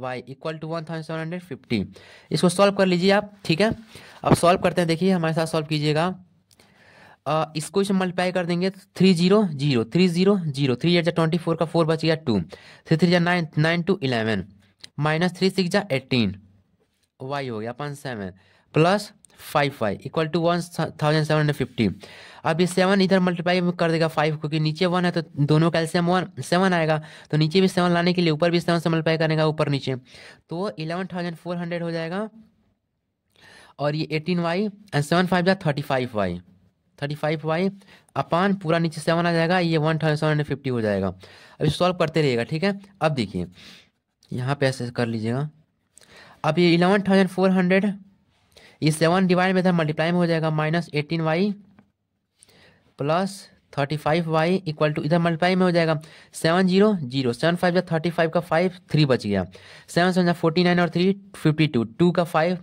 y equal to one thousand seven hundred fifty इसको सॉल्व कर लीजिए आप ठीक है अब सॉल्व करते हैं देखिए हमारे साथ सॉल्व कीजिएगा इसको इसे मल्टीप्लाई कर देंगे three zero zero three zero zero three eight जा ट्वेंटी फोर का फोर बच गया टू थ्री थ्री जा nine nine two eleven minus three six जा एटीन वाई हो गया upon seven plus five five equal to one thousand seven hundred fifty अब ये सेवन इधर मल्टीप्लाई कर देगा फाइव क्योंकि नीचे वन है तो दोनों का एल्सियम वन सेवन आएगा तो नीचे भी सेवन लाने के लिए ऊपर भी सेवन से मल्टीप्लाई करेगा ऊपर नीचे तो इलेवन थाउजेंड फोर हंड्रेड हो जाएगा और ये eighteen y and seven five जा thirty five y thirty five y upon पूरा नीचे सेवन आ जाएगा ये one thousand seven hundred fifty हो जाएगा अभी सॉल्व करते रहिएगा ठीक है अब देखिए यहाँ पे ऐसे कर लीजिएगा अब ये इलेवन थाउजेंड फोर हंड्रेड ये सेवन डिवाइड में था मल्टीप्लाई में हो जाएगा minus eighteen y plus thirty five y equal to इधर मल्टीप्लाई में हो जाएगा seven zero zero seven five या थर्टी फाइव का फाइव थ्री बच गया सेवन सेवन फोर्टी नाइन और थ्री फिफ्टी टू टू का फाइव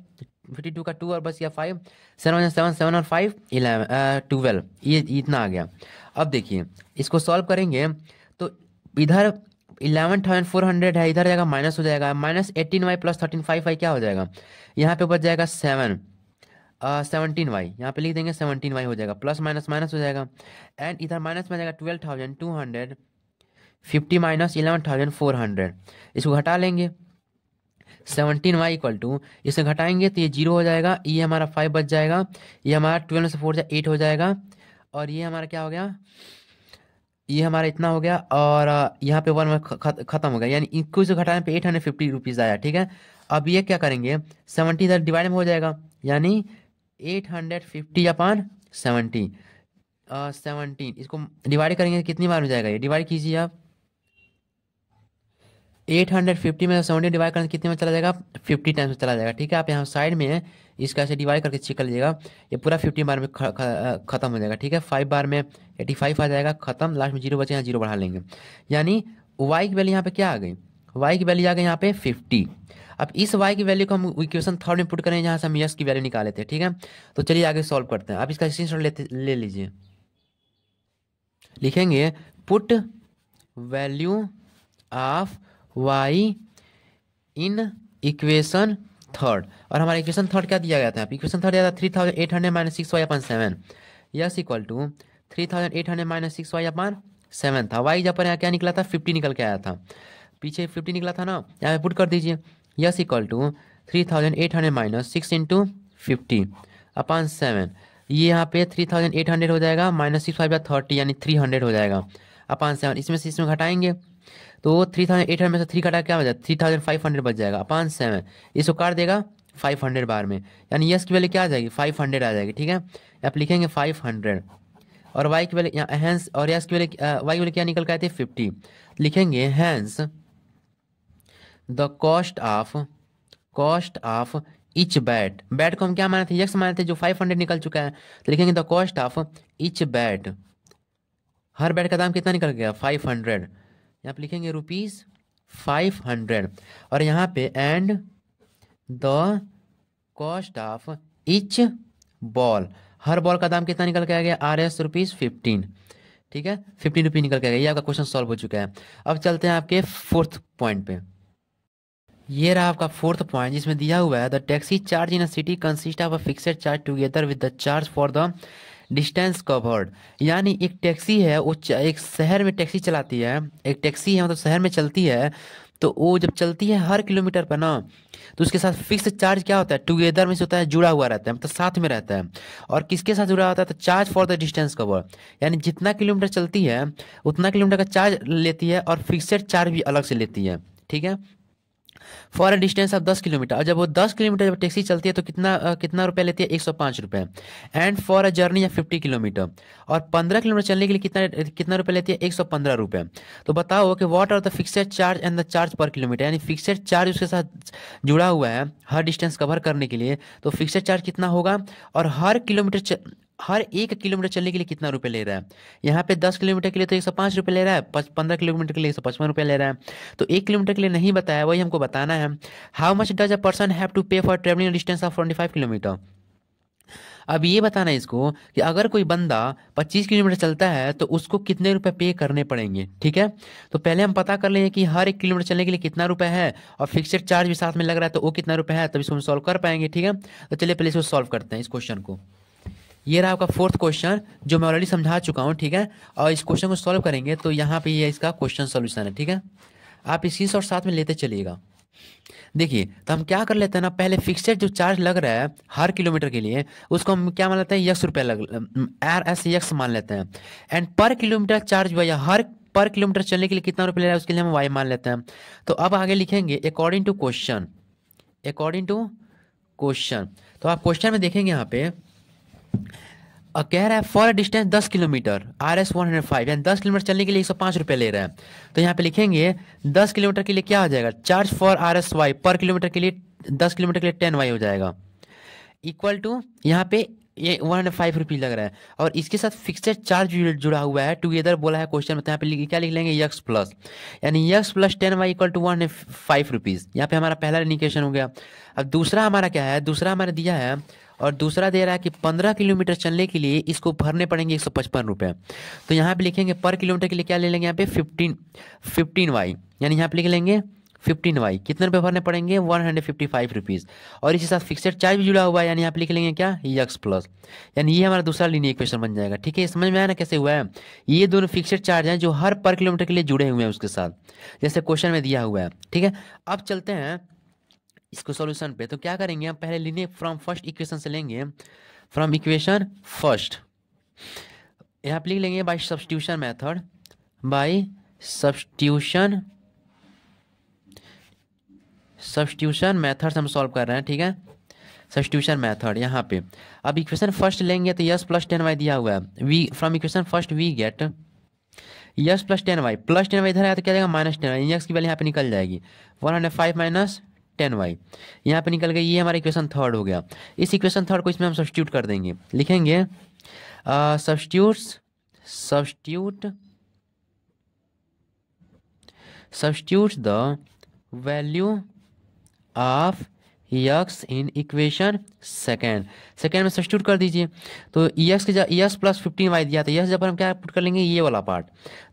फिफ्टी टू का टू और बस या फाइव सेवन सेवन सेवन और फाइव इलेवन ट्वेल्व ये इतना आ गया अब देखिए इसको सॉल्व करेंगे तो इधर इलेवन थाउजेंड फोर हंड्रेड है इधर जाएगा माइनस हो जाएगा minus eighteen y plus thirteen five y क्या हो जाएगा यहाँ पे बच जाएगा सेवन सेवनटीन वाई यहाँ पे लिख देंगे सेवनटीन वाई हो जाएगा प्लस माइनस माइनस हो जाएगा एंड इधर माइनस में जाएगा twelve thousand two hundred fifty minus eleven thousand four hundred इसको घटा लेंगे सेवनटीन वाई इक्वल टू इसे घटाएंगे तो ये जीरो हो जाएगा ये हमारा फाइव बच जाएगा ये हमारा ट्वेल्व से फोर एट हो जाएगा और ये हमारा क्या हो गया ये हमारा इतना हो गया और यहाँ पे वन में खत्म हो गया यानी इक्कीस से घटाने पे एट हंड्रेड फिफ्टी रुपीज़ आया ठीक है अब ये क्या करेंगे सेवनटी इधर डिवाइड में हो जाएगा यानी eight hundred fifty upon seventy seventeen इसको डिवाइड करेंगे तो कितनी बार हो जाएगा ये डिवाइड कीजिए आप एट हंड्रेड फिफ्टी में सेवेंटी डिवाइड करने कितने में चला जाएगा फिफ्टी टाइम्स में चला जाएगा ठीक है आप यहाँ साइड में इसका ऐसे डिवाइड करके चेक कर लीजिएगा ये पूरा फिफ्टी बार में खत्म हो जाएगा ठीक है फाइव बार में एटी फाइव आ जाएगा खत्म लास्ट में जीरो बचे यहाँ जीरो बढ़ा लेंगे यानी वाई की वैल्यू यहाँ पे क्या आ गई वाई की वैल्यू आ गई यहाँ पे फिफ्टी अब इस वाई की वैल्यू को हम इक्वेशन थर्ड में पुट करें जहाँ से हम यस की वैल्यू निकाले हैं ठीक है तो चलिए आगे सॉल्व करते हैं आप इसका स्क्रीन लेते ले लीजिए लिखेंगे put value of y in equation third और हमारा इक्वेशन थर्ड क्या दिया गया था इक्वेशन थर्ड दिया था three thousand eight hundred minus six y upon seven x equal to three thousand eight hundred minus six y upon seven था y जब यहाँ क्या निकला था फिफ्टी निकल के आया था पीछे फिफ्टी निकला था ना यहाँ पे पुट कर दीजिए x equal to three thousand eight hundred minus six into fifty upon seven ये यहाँ पे थ्री थाउजेंड एट हंड्रेड हो जाएगा माइनस सिक्स फाइव थर्टी यानी थ्री हंड्रेड हो जाएगा अपान सेवन इसमें से इसमें घटाएंगे तो थ्री थाउजेंड एट हंड्रेड में से थ्री कटा क्या जाएगा थ्री थाउजेंड फाइव हंड्रेड बच जाएगा पाँच सेवन इसको काट देगा फाइव हंड्रेड बार में यानी यस की वैल्यू क्या आ जाएगी फाइव हंड्रेड आ जाएगी ठीक है आप लिखेंगे फाइव हंड्रेड और वाई की वैल्यू यहाँ हैंस और यस की वैल्यू वाई की वैल्यू क्या निकल के आती है फिफ्टी लिखेंगे hence the cost of cost of each bat bat को हम क्या माने थे यक्स माने थे जो फाइव हंड्रेड निकल चुका है तो लिखेंगे the cost of each bat हर बैट का दाम कितना निकल गया फाइव हंड्रेड यहाँ पे लिखेंगे रुपीज़ फाइव हंड्रेड और यहाँ पे and the cost of each ball हर बॉल का दाम कितना निकल के आ गया आर एस रुपीज़ फिफ्टीन ठीक है फिफ्टीन रुपीज़ निकल के आ गया ये आपका क्वेश्चन सॉल्व हो चुका है अब चलते हैं आपके फोर्थ पॉइंट पे ये रहा आपका फोर्थ पॉइंट जिसमें दिया हुआ है the taxi charge in a city consist of a fixed charge together with the charge for the distance covered यानी एक टैक्सी है वो एक शहर में टैक्सी चलाती है एक टैक्सी है मतलब शहर में चलती है तो वो जब चलती है हर किलोमीटर पर ना तो उसके साथ फिक्स चार्ज क्या होता है टुगेदर में से होता है जुड़ा हुआ रहता है मतलब साथ में रहता है और किसके साथ जुड़ा होता है तो charge for the distance cover यानी जितना किलोमीटर चलती है उतना किलोमीटर का चार्ज लेती है और फिक्सड चार्ज भी अलग से लेती है ठीक है फॉर ए डिस्टेंस ऑफ दस किलोमीटर और जब वो दस किलोमीटर जब टैक्सी चलती है तो कितना आ, कितना रुपया लेती है एक सौ पाँच रुपये and for a journey of fifty kilometre और पंद्रह किलोमीटर चलने के लिए कितना कितना रुपया लेती है एक सौ पंद्रह रुपये तो बताओ कि what are the fixed charge and the charge per kilometre यानी फिक्सड चार्ज उसके साथ जुड़ा हुआ है हर डिस्टेंस कवर करने के लिए तो फिक्सड चार्ज कितना होगा और हर किलोमीटर हर एक किलोमीटर चलने के लिए कितना रुपये ले रहा है यहाँ पे दस किलोमीटर के लिए तो एक सौ पाँच रुपये ले रहा है पंद्रह किलोमीटर के लिए एक सौ पचपन रुपये ले रहा है तो एक किलोमीटर के लिए नहीं बताया वही हमको बताना है how much does a person have to pay for travelling distance of twenty five kilometre अब ये बताना है इसको कि अगर कोई बंदा 25 किलोमीटर चलता है तो उसको कितने रुपए पे करने पड़ेंगे ठीक है तो पहले हम पता कर लेंगे कि हर एक किलोमीटर चलने के लिए कितना रुपए है और फिक्सड चार्ज भी साथ में लग रहा है तो वो कितना रुपए है तभी इसको हम सॉल्व कर पाएंगे ठीक है तो चलिए पहले इसको सॉल्व करते हैं इस क्वेश्चन को ये रहा आपका फोर्थ क्वेश्चन जो मैं ऑलरेडी समझा चुका हूँ ठीक है और इस क्वेश्चन को सॉल्व करेंगे तो यहाँ पे ये इसका क्वेश्चन सॉल्यूशन है ठीक है आप इसी और साथ में लेते चलिएगा देखिए तो हम क्या कर लेते हैं ना पहले फिक्सड जो चार्ज लग रहा है हर किलोमीटर के लिए उसको हम क्या मान लेते हैं यक्स रुपया लग आर एस यक्स मान लेते हैं एंड पर किलोमीटर चार्ज भैया हर पर किलोमीटर चलने के लिए कितना रुपया ले रहा है उसके लिए हम वाई मान लेते हैं तो अब आगे लिखेंगे according to question according to question तो आप क्वेश्चन में देखेंगे यहाँ पे कह रहा है for a distance 10 kilometre R S one hundred five यानी दस किलोमीटर चलने के लिए एक सौ पांच रुपए ले रहे हैं तो यहाँ पे लिखेंगे दस किलोमीटर के लिए क्या हो जाएगा charge for R S y per kilometre के लिए दस किलोमीटर के लिए टेन वाई हो जाएगा इक्वल टू यहाँ पे ये वन हंड्रेड फाइव रुपीज़ लग रहा है और इसके साथ फिक्सड चार्ज जुड़ा हुआ है टुगेदर बोला है क्वेश्चन में तो यहाँ पे क्या लिख लेंगे यक्स प्लस यानी x plus ten y equal to one hundred five rupees यहाँ पे हमारा पहला इंडिकेशन हो गया अब दूसरा हमारा क्या है दूसरा हमारा दिया है और दूसरा दे रहा है कि पंद्रह किलोमीटर चलने के लिए इसको भरने पड़ेंगे एक सौ पचपन रुपये तो यहाँ पे लिखेंगे पर किलोमीटर के लिए क्या ले लेंगे यहाँ पे फिफ्टीन फिफ्टीन वाई यानी यहाँ पे लिख लेंगे फिफ्टीन वाई कितने रुपये भरने पड़ेंगे one hundred fifty five rupees और इसके साथ फिक्सड चार्ज भी जुड़ा हुआ है यानी यहाँ पे लिख लेंगे क्या यक्स प्लस यानी ये हमारा दूसरा लीनियर इक्वेशन बन जाएगा ठीक है समझ में आया ना कैसे हुआ है ये दोनों फिक्सड चार्ज हैं जो हर पर किलोमीटर के लिए जुड़े हुए हैं उसके साथ जैसे क्वेश्चन में दिया हुआ है ठीक है अब चलते हैं इसको सॉल्यूशन पे तो क्या करेंगे हम पहले लिनियर फ्रॉम फर्स्ट इक्वेशन से लेंगे फ्रॉम इक्वेशन फर्स्ट यहाँ पर लिख लेंगे by substitution method by substitution substitution method से हम सॉल्व कर रहे हैं ठीक है सब्सटीट्यूशन मैथड यहाँ पे अब इक्वेशन फर्स्ट लेंगे तो यस प्लस टेन वाई दिया हुआ है we from equation first we get x plus ten y plus ten y इधर आया तो क्या जाएगा माइनस टेन वाई एक्स की वैल्यू यहाँ पे निकल जाएगी one hundred five minus ten y यहाँ पर निकल गई ये हमारा इक्वेशन थर्ड हो गया इस इक्वेशन थर्ड को इसमें हम सब्सटीट्यूट कर देंगे लिखेंगे substitutes substitute substitute the value of x in equation second second में सब्सटीट्यूट कर दीजिए तो यक्स के जब ई प्लस फिफ्टीन वाई दिया था तो यस जब हम क्या पुट कर लेंगे ये वाला पार्ट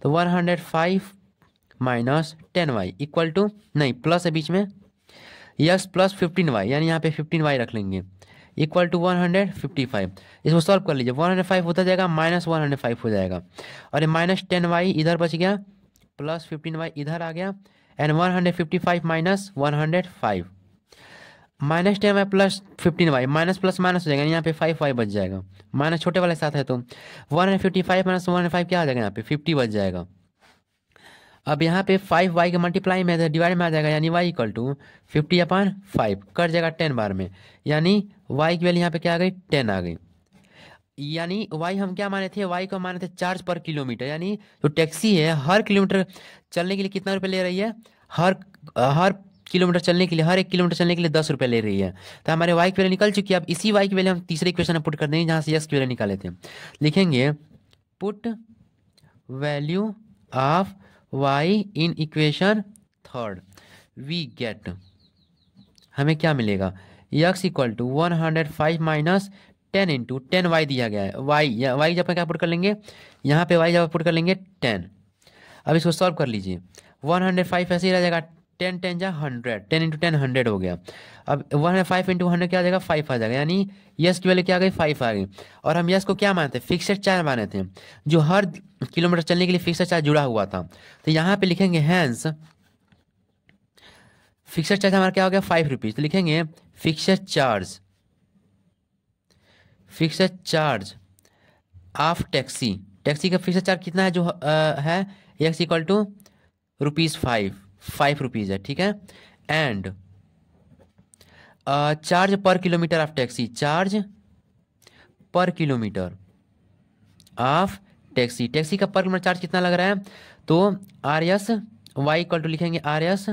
तो one hundred five minus ten y equal to नहीं प्लस है बीच में यस प्लस फिफ्टीन वाई यानी यहाँ पे फिफ्टीन वाई रख लेंगे equal to one hundred fifty five इसको सॉल्व कर लीजिए वन हंड्रेड फाइव होता जाएगा माइनस वन हंड्रेड फाइव हो जाएगा और ये माइनस टेन वाई इधर बच गया प्लस फिफ्टीन वाई इधर आ गया and one hundred fifty five minus one hundred five minus ten y plus fifteen y minus plus minus हो जाएगा यहाँ पे फाइव वाई बच जाएगा माइनस छोटे वाले साथ है तो one hundred fifty five minus one hundred five क्या आ जाएगा यहाँ पे फिफ्टी बच जाएगा अब यहाँ पे फाइव वाई के मल्टीप्लाई में डिवाइड तो में आ जाएगा यानी y equal to fifty upon five कर जाएगा टेन बार में यानी वाई की वैल्यू यहाँ पे क्या आ गई टेन आ गई यानी वाई हम क्या माने थे वाई को माने थे चार्ज पर किलोमीटर यानी जो टैक्सी है हर किलोमीटर चलने के लिए कितना रुपये ले रही है हर हर किलोमीटर चलने के लिए हर एक किलोमीटर चलने के लिए दस रुपये ले रही है तो हमारे वाई की वैल्यू निकल चुकी है अब इसी वाई की वैल्यू हम तीसरे क्वेश्चन में पुट कर देंगे जहाँ से यस की वैल्यू निकाले थे लिखेंगे put value of y in equation third we get हमें क्या मिलेगा x equal to one hundred five minus ten into ten y दिया गया है वाई वाई जब क्या पुट कर लेंगे यहाँ पे वाई जब पुट कर लेंगे टेन अब इसको सॉल्व कर लीजिए वन हंड्रेड फाइव ऐसे ही रह जाएगा टेन टेन जा hundred ten into ten hundred हो गया अब one hundred five into hundred क्या आ जाएगा फाइव आ जाएगा यानी यस की वैल्यू क्या आ गई फाइव आ गई और हम यस को क्या मानते हैं फिक्सड चार्ज माने थे जो हर किलोमीटर चलने के लिए फिक्सड चार्ज जुड़ा हुआ था तो यहाँ पे लिखेंगे हैंस फिक्सड चार्ज हमारा क्या हो गया फाइव रुपीज़ तो लिखेंगे fixed charge fixed charge of taxi taxi का फिक्सड चार्ज कितना है जो आ, है x equal to rupees five five rupees है ठीक है and charge per kilometre of taxi charge per kilometre of taxi taxi का पर किलोमीटर चार्ज कितना लग रहा है तो R S y equal to लिखेंगे R S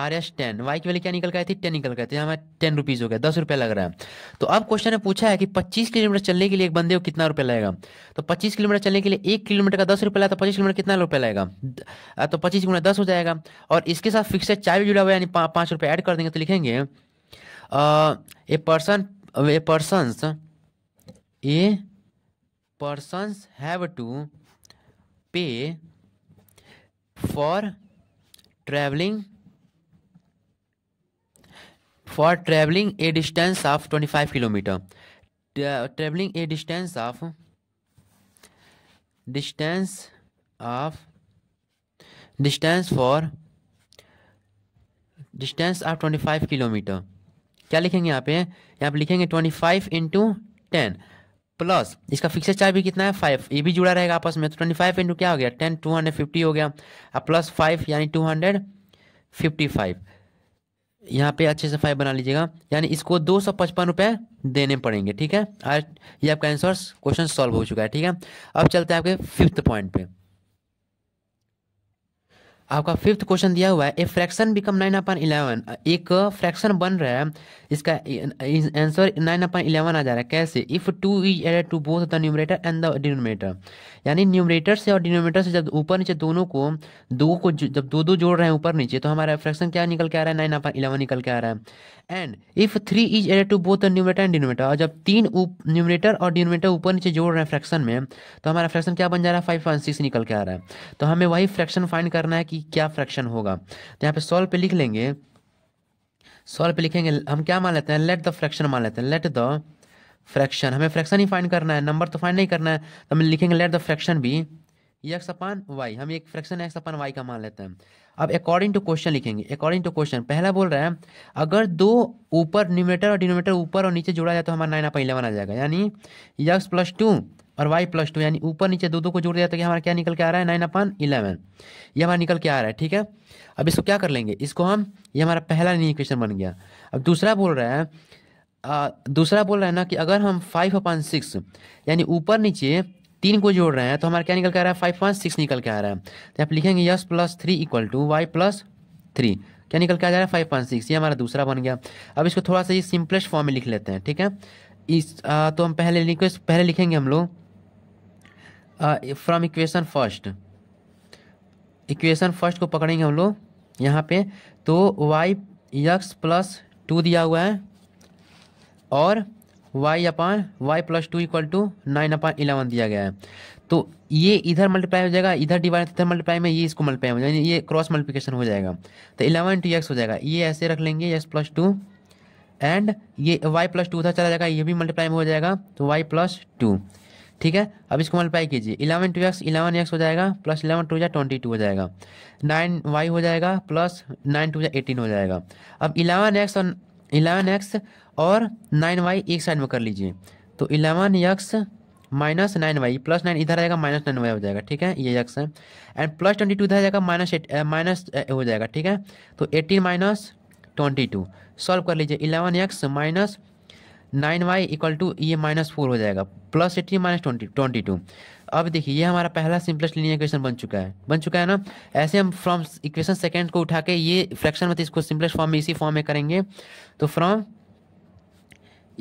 R S ten y की वैल्यू क्या निकल गए थी टेन निकल गए थे हमें टेन रुपीज़ हो गया दस रुपया लग रहा है तो अब क्वेश्चन ने पूछा है कि पच्चीस किलोमीटर चलने के लिए एक बंदे को कितना रुपया लगेगा तो पच्चीस किलोमीटर चलने के लिए एक किलोमीटर का दस रुपया लगा तो पच्चीस किलोमीटर कितना रुपया लगेगा तो पच्चीस किलोमीटर दस हो जाएगा और इसके साथ फिक्सड चाय भी जुड़ा हुआ यानी पाँच रुपये ऐड कर देंगे तो लिखेंगे a person a persons a persons have to pay for travelling for travelling a distance of twenty five kilometre travelling a distance of distance of distance for distance of twenty five kilometre क्या लिखेंगे यहाँ पे यहाँ पे लिखेंगे twenty five into ten plus इसका fixed charge भी कितना है फाइव ये भी जुड़ा रहेगा आपस में तो ट्वेंटी फाइव इंटू क्या हो गया टेन टू हंड्रेड फिफ्टी हो गया अब प्लस फाइव यानी टू हंड्रेड फिफ्टी फाइव यहाँ पे अच्छे से फाइव बना लीजिएगा यानी इसको दो सौ पचपन रुपये देने पड़ेंगे ठीक है आज ये आपका आंसर क्वेश्चन सॉल्व हो चुका है ठीक है अब चलते हैं आपके फिफ्थ पॉइंट पे आपका फिफ्थ क्वेश्चन दिया हुआ है a fraction become nine upon eleven एक फ्रैक्शन बन रहा है इसका आंसर नाइन अपन इलेवन आ जा रहा है कैसे if two is added to both the numerator and the denominator यानी न्यूमरेटर से और डिनोमेटर से जब ऊपर नीचे दोनों को दो को जब दो दो जोड़ रहे हैं ऊपर नीचे तो हमारा फ्रैक्शन क्या निकल के आ रहा है नाइन अपन इलेवन निकल के आ रहा है and if three is added to both the numerator and denominator और जब तीन न्यूमरेटर और डिनोमेटर ऊपर नीचे जोड़ रहे हैं फ्रैक्शन में तो हमारा फ्रैक्शन क्या बन जा रहा है फाइव पॉइंट सिक्स निकल के आ रहा है तो हमें वही फ्रैक्शन फाइंड करना है कि क्या फ्रैक्शन होगा तो यहाँ पे सॉल्व पे लिख लेंगे सॉल्व पे लिखेंगे हम क्या मान लेते हैं लेट द फ्रैक्शन मान लेते हैं लेट द फ्रैक्शन हमें फ्रैक्शन ही फाइंड करना है नंबर तो फाइंड नहीं करना है तो हम लिखेंगे let the fraction be x upon y हम एक फ्रैक्शन एक्स अपान वाई का मान लेते हैं अब अकॉर्डिंग टू क्वेश्चन लिखेंगे अकॉर्डिंग टू क्वेश्चन पहला बोल रहा है अगर दो ऊपर न्यूमिनेटर और डिनोमीटर ऊपर और नीचे जोड़ा जाए तो हमारा नाइन अपन इलेवन आ जाएगा यानी एक्स प्लस टू और वाई प्लस टू यानी ऊपर नीचे दो दो को जोड़ दिया तो हमारा क्या निकल के आ रहा है नाइन अपन इलेवन ये हमारा निकल के आ रहा है ठीक है अब इसको क्या कर लेंगे इसको हम ये हमारा पहला नहीं क्वेश्चन बन गया अब दूसरा बोल रहा है आ, दूसरा बोल रहा है ना कि अगर हम फाइव अपन सिक्स यानी ऊपर नीचे तीन को जोड़ रहे हैं तो हमारा क्या निकल के आ रहा है फाइव पॉइंट सिक्स निकल के आ रहा है तो आप लिखेंगे x plus three equal to y plus three क्या निकल के आ जा रहा है फाइव पॉइंट सिक्स ये हमारा दूसरा बन गया अब इसको थोड़ा सा ये सिंपलेस्ट फॉर्म में लिख लेते हैं ठीक है इस आ, तो हम पहले लिखे पहले लिखेंगे हम लोग from equation first equation first को पकड़ेंगे हम लोग यहाँ पे तो वाई यक्स प्लस टू दिया हुआ है और y upon y plus two equal to nine upon eleven दिया गया है तो ये इधर मल्टीप्लाई हो जाएगा इधर डिवाइड इधर मल्टीप्लाई में ये इसको मल्टीप्लाई हो जाएगा ये क्रॉस मल्टीप्लिकेशन हो जाएगा तो इलेवन टू एक्स हो जाएगा ये ऐसे रख लेंगे एक्स प्लस टू एंड ये वाई प्लस टू उधर चला जाएगा ये भी मल्टीप्लाई में हो जाएगा तो वाई प्लस टू ठीक है अब इसको मल्टीप्लाई कीजिए eleven two x eleven x हो जाएगा प्लस इलेवन टू जा ट्वेंटी टू हो जाएगा नाइन वाई हो जाएगा प्लस नाइन टू जा एटीन हो जाएगा अब इलेवन एक्स और इलेवन एक्स और नाइन वाई एक साइड में कर लीजिए तो eleven x minus nine y plus nine इधर आएगा माइनस नाइन वाई हो जाएगा ठीक है ये एक्स है एंड प्लस ट्वेंटी टू इधर जाएगा माइनस एट माइनस हो जाएगा ठीक है तो eighteen minus twenty two solve कर लीजिए eleven x minus nine y equal to ये माइनस फोर हो जाएगा plus eighteen minus twenty twenty two अब देखिए ये हमारा पहला सिंपलेस्ट लीनियर इक्वेशन बन चुका है बन चुका है ना ऐसे हम फ्रॉम इक्वेशन सेकेंड को उठा के ये फ्रैक्शन मतलब तो इसको सिंपलेस्ट फॉर्म में इसी फॉर्म में करेंगे तो फ्रॉम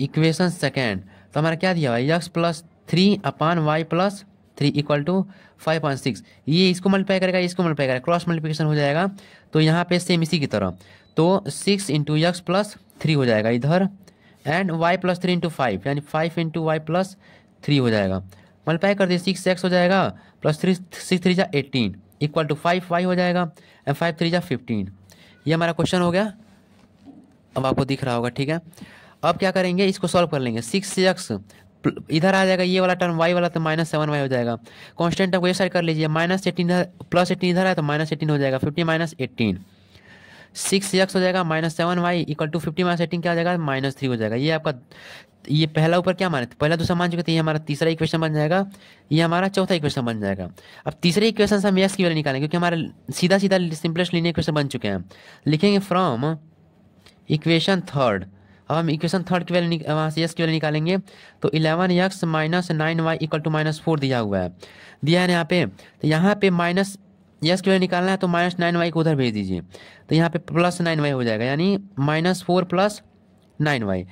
इक्वेशन सेकेंड तो हमारा क्या दिया हुआ x plus three upon y plus three equal to five point six ये इसको मल्टीप्लाई करेगा इसको मल्टीप्लाई करेगा क्रॉस मल्टीप्लिकेशन हो जाएगा तो यहाँ पे सेम इसी की तरह तो six into x plus three हो जाएगा इधर and y plus three into five यानी five into y plus three हो जाएगा मल्टीप्लाई कर दिए सिक्स एक्स हो जाएगा प्लस थ्री सिक्स थ्री जा eighteen equal to five y हो जाएगा एंड फाइव थ्री जा फिफ्टीन ये हमारा क्वेश्चन हो गया अब आपको दिख रहा होगा ठीक है अब क्या करेंगे इसको सॉल्व कर लेंगे सिक्स एक्स इधर आ जाएगा ये वाला टर्म वाई वाला तो माइनस सेवन वाई हो जाएगा कॉन्स्टेंट को ये साइड कर लीजिए माइनस एटीन प्लस एटीन इधर है तो माइनस एटीन हो जाएगा fifty minus eighteen six x हो तो जाएगा minus seven y equal to fifty minus eighteen क्या हो जाएगा माइनस थ्री हो जाएगा ये आपका ये पहला ऊपर क्या माने पहला दूसरा मान चुके थे ये हमारा तीसरा इक्वेशन बन जाएगा ये हमारा चौथा इक्वेशन बन जाएगा अब तीसरे इक्वेशन से हम एक्स की वैल्यू निकालेंगे क्योंकि हमारा सीधा सीधा सिंपलेस्ट लीनियर इक्वेशन बन चुके हैं लिखेंगे फ्रॉम इक्वेशन थर्ड अब हम इक्वेशन थर्ड की वैल्यू वहाँ से एक्स की वैल्यू निकालेंगे तो eleven x minus nine y equal to minus four दिया हुआ है दिया है यहाँ पे तो यहाँ पे माइनस यस के लिए निकालना है तो माइनस नाइन वाई को उधर भेज दीजिए तो यहाँ पे प्लस नाइन वाई हो जाएगा यानी minus four plus nine y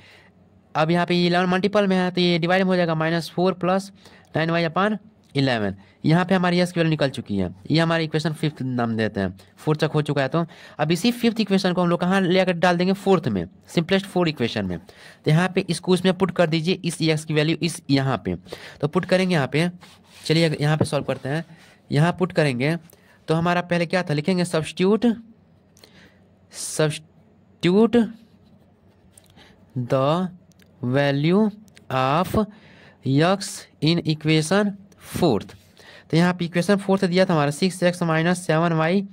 अब यहाँ पे इलेवन मल्टीपल में है तो ये डिवाइड में हो जाएगा minus four plus nine y upon eleven यहाँ पे हमारी यस की वैल्यू निकल चुकी है ये हमारी इक्वेशन फिफ्थ नाम देते हैं फोर्थ तक हो चुका है तो अब इसी फिफ्थ इक्वेशन को हम लोग कहाँ लेकर डाल देंगे फोर्थ में सिंपलेस्ट फोर इक्वेशन में तो यहाँ पे इसको इसमें पुट कर दीजिए इस यस की वैल्यू इस यहाँ पे तो पुट करेंगे यहाँ पे चलिए यहाँ पे सॉल्व करते हैं यहाँ पुट करेंगे तो हमारा पहले क्या था लिखेंगे substitute substitute the value of x in equation fourth तो यहाँ पे इक्वेशन फोर्थ दिया था हमारा six x minus seven y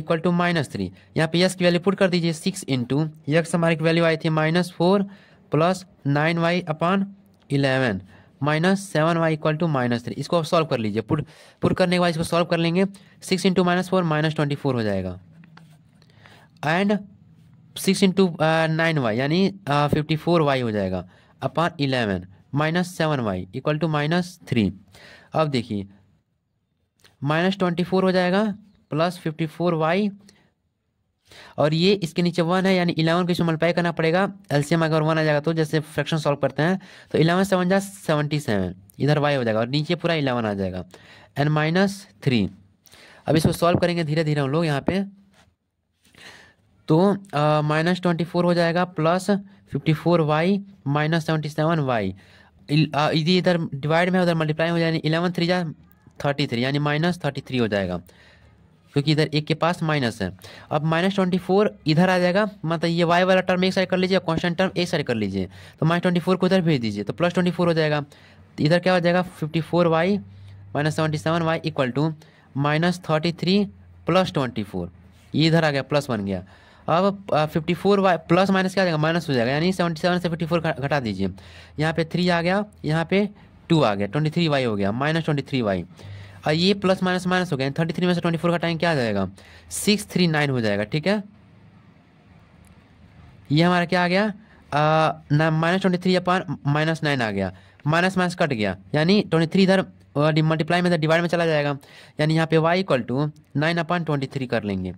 equal to minus three यहाँ पे यस की वैल्यू पुट कर दीजिए सिक्स इंटू यक्स हमारी वैल्यू आई थी minus four plus nine y upon eleven minus seven y equal to minus three इसको आप सॉल्व कर लीजिए पुट पुट करने के बाद इसको सॉल्व कर लेंगे six into minus four minus twenty four हो जाएगा and six into nine y यानी फिफ्टी फोर वाई हो जाएगा upon eleven minus seven y equal to minus three अब देखिए माइनस ट्वेंटी फोर हो जाएगा प्लस फिफ्टी फोर वाई और ये इसके नीचे वन है यानी इलेवन को इसमें मल्टीप्लाई करना पड़ेगा एल्सियम अगर वन आ जाएगा तो जैसे फ्रैक्शन सॉल्व करते हैं तो इलेवन सेवन जा सेवेंटी सेवन इधर वाई हो जाएगा और नीचे पूरा इलेवन आ जाएगा एन माइनस थ्री अब इसको सॉल्व करेंगे धीरे धीरे हम लोग यहाँ पे तो माइनस ट्वेंटी फोर हो जाएगा plus fifty four y minus seventy seven y इधर डिवाइड में उधर मल्टीप्लाई हो जाएगा इलेवन थ्री जा थर्टी थ्री यानी माइनस थर्टी थ्री हो जाएगा क्योंकि इधर एक के पास माइनस है अब माइनस ट्वेंटी फोर इधर आ जाएगा मतलब ये वाई वाला टर्म एक साइड कर लीजिए कॉन्स्टेंट टर्म एक साइड कर लीजिए तो माइनस ट्वेंटी फोर को इधर भेज दीजिए तो प्लस ट्वेंटी फोर हो जाएगा तो इधर क्या हो जाएगा fifty four y minus seventy seven y equal to minus thirty three plus twenty four ये इधर आ गया प्लस बन गया अब fifty four y plus minus क्या जाएगा माइनस हो जाएगा यानी सेवेंटी सेवन से फिफ्टी फोर घटा दीजिए यहाँ पे थ्री आ गया यहाँ पे टू आ गया ट्वेंटी थ्री वाई हो गया माइनस ट्वेंटी थ्री वाई और ये प्लस माइनस माइनस हो गया थर्टी थ्री में से ट्वेंटी फोर का टाइम क्या आ जाएगा सिक्स थ्री नाइन हो जाएगा ठीक है ये हमारा क्या आ गया minus twenty three upon minus nine आ गया माइनस माइनस कट गया यानी ट्वेंटी थ्री इधर मल्टीप्लाई में डिवाइड में चला जाएगा यानी यहाँ पे y equal to nine upon twenty three कर लेंगे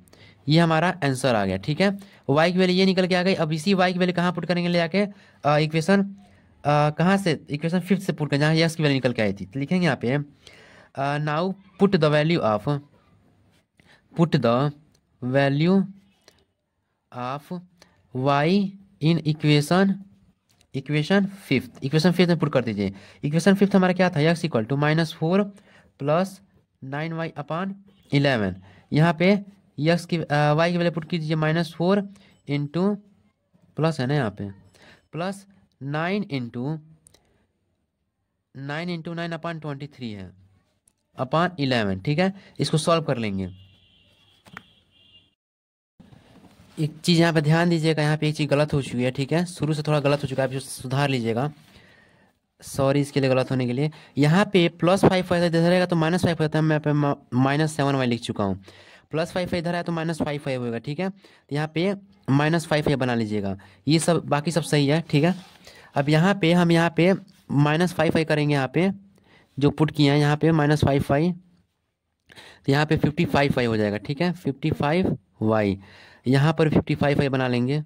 ये हमारा आंसर आ गया ठीक है वाई की वैल्यू ये निकल के आ गई अब इसी वाई की वैल्यू कहाँ पुट करेंगे ले जाके इक्वेशन कहाँ से इक्वेशन फिफ्थ से पुट कर जहाँ यस की वैल्यू निकल के आई थी तो लिखेंगे यहाँ पे now put the value of put the value of y in equation equation fifth equation fifth में पुट कर दीजिए इक्वेशन फिफ्थ हमारा क्या था x equal to minus four plus nine y upon eleven यहाँ पे यक्स की वाई uh, की वैल्यू पुट कीजिए माइनस फोर इंटू प्लस है ना यहाँ पे plus nine into nine into nine upon twenty three है अपान इलेवन ठीक है इसको सॉल्व कर लेंगे एक चीज़ यहाँ पे ध्यान दीजिएगा यहाँ पे एक चीज़ गलत हो चुकी है ठीक है शुरू से थोड़ा गलत हो चुका है आप सुधार लीजिएगा सॉरी इसके लिए गलत होने के लिए यहाँ पे प्लस फाइव फाइव इधर रहेगा तो माइनस फाइव होता है मैं पे माइनस सेवन वाई लिख चुका हूँ प्लस फाइव इधर है तो माइनस फाइव फाइव होगा ठीक है तो यहाँ पे माइनस फाइव फाइव बना लीजिएगा ये सब बाकी सब सही है ठीक है अब यहाँ पे हम यहाँ पे माइनस फाइव फाइव करेंगे यहाँ पे जो पुट किया है यहाँ पे माइनस फाइव फाइव तो यहाँ पे फिफ्टी फाइव फाइव हो जाएगा ठीक है फिफ्टी फाइव वाई यहाँ पर फिफ्टी फाइव वाई बना लेंगे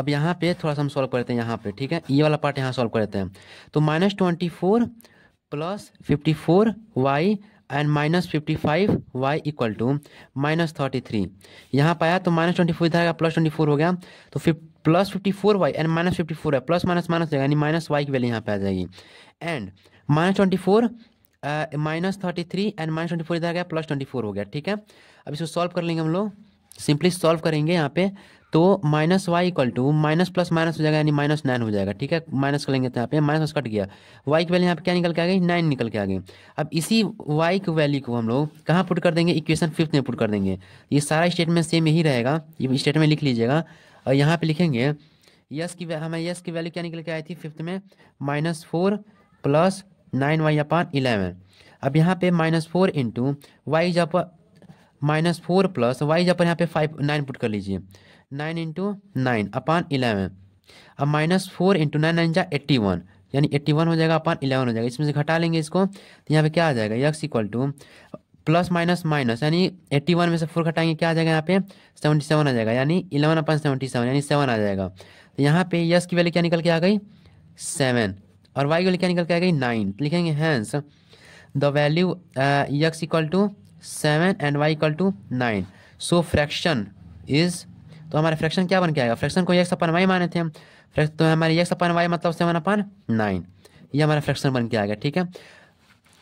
अब यहाँ पे थोड़ा सा हम सॉल्व करते हैं यहाँ पे ठीक है ये वाला पार्ट यहाँ सॉल्व करते हैं तो minus twenty four plus fifty four y and minus fifty five y equal to minus thirty three यहाँ पाया तो माइनस ट्वेंटी फोर इधर प्लस ट्वेंटी फोर हो गया तो फिफ plus fifty four y and minus fifty four है plus minus minus जाएगा यानी माइनस वाई की वैल्यू यहाँ पे आ जाएगी and minus twenty four minus thirty three and minus twenty four इधर आ गया प्लस ट्वेंटी फोर हो गया ठीक है अब इसको सॉल्व कर लेंगे हम लोग सिंपली सॉल्व करेंगे यहाँ पे तो minus y equal to minus plus minus हो जाएगा यानी माइनस नाइन हो जाएगा ठीक है माइनस कर लेंगे तो यहाँ पे माइनस कट गया वाई की वैल्यू यहाँ पे क्या निकल के आ गई नाइन निकल के आ गई अब इसी वाई की वैल्यू को हम लोग कहाँ पुट कर देंगे इक्वेशन फिफ्थ में पुट कर देंगे ये सारा स्टेटमेंट सेम यही रहेगा ये स्टेटमेंट लिख लीजिएगा और यहाँ पर लिखेंगे यस की हमें यस की वैल्यू क्या निकल के आई थी फिफ्थ में minus four plus nine y upon eleven अब यहाँ पे माइनस फोर इंटू वाई जब माइनस फोर प्लस वाई जब यहाँ पे फाइव नाइन पुट कर लीजिए nine into nine upon eleven अब minus four into nine nine जा एट्टी वन यानी एट्टी वन हो जाएगा अपान इलेवन हो जाएगा इसमें से घटा लेंगे इसको तो यहाँ पे क्या आ जाएगा x equal to plus minus minus यानी एट्टी वन में से फोर घटाएंगे क्या आ जाएगा यहाँ पे सेवेंटी सेवन आ जाएगा यानी इलेवन अपन सेवेंटी सेवन यानी सेवन आ जाएगा तो यहाँ पे यस की वैल्यू क्या निकल के आ गई सेवन और वाई को लिखा निकल के आ गई नाइन लिखेंगे hence the value x equal to seven and y equal to nine so fraction is तो हमारा फ्रैक्शन क्या बन के आएगा फ्रैक्शन को यक्स अपन वाई माने थे हम तो हमारे यक्स अपन वाई मतलब सेवन अपन नाइन ये हमारा फ्रैक्शन बन के आएगा ठीक है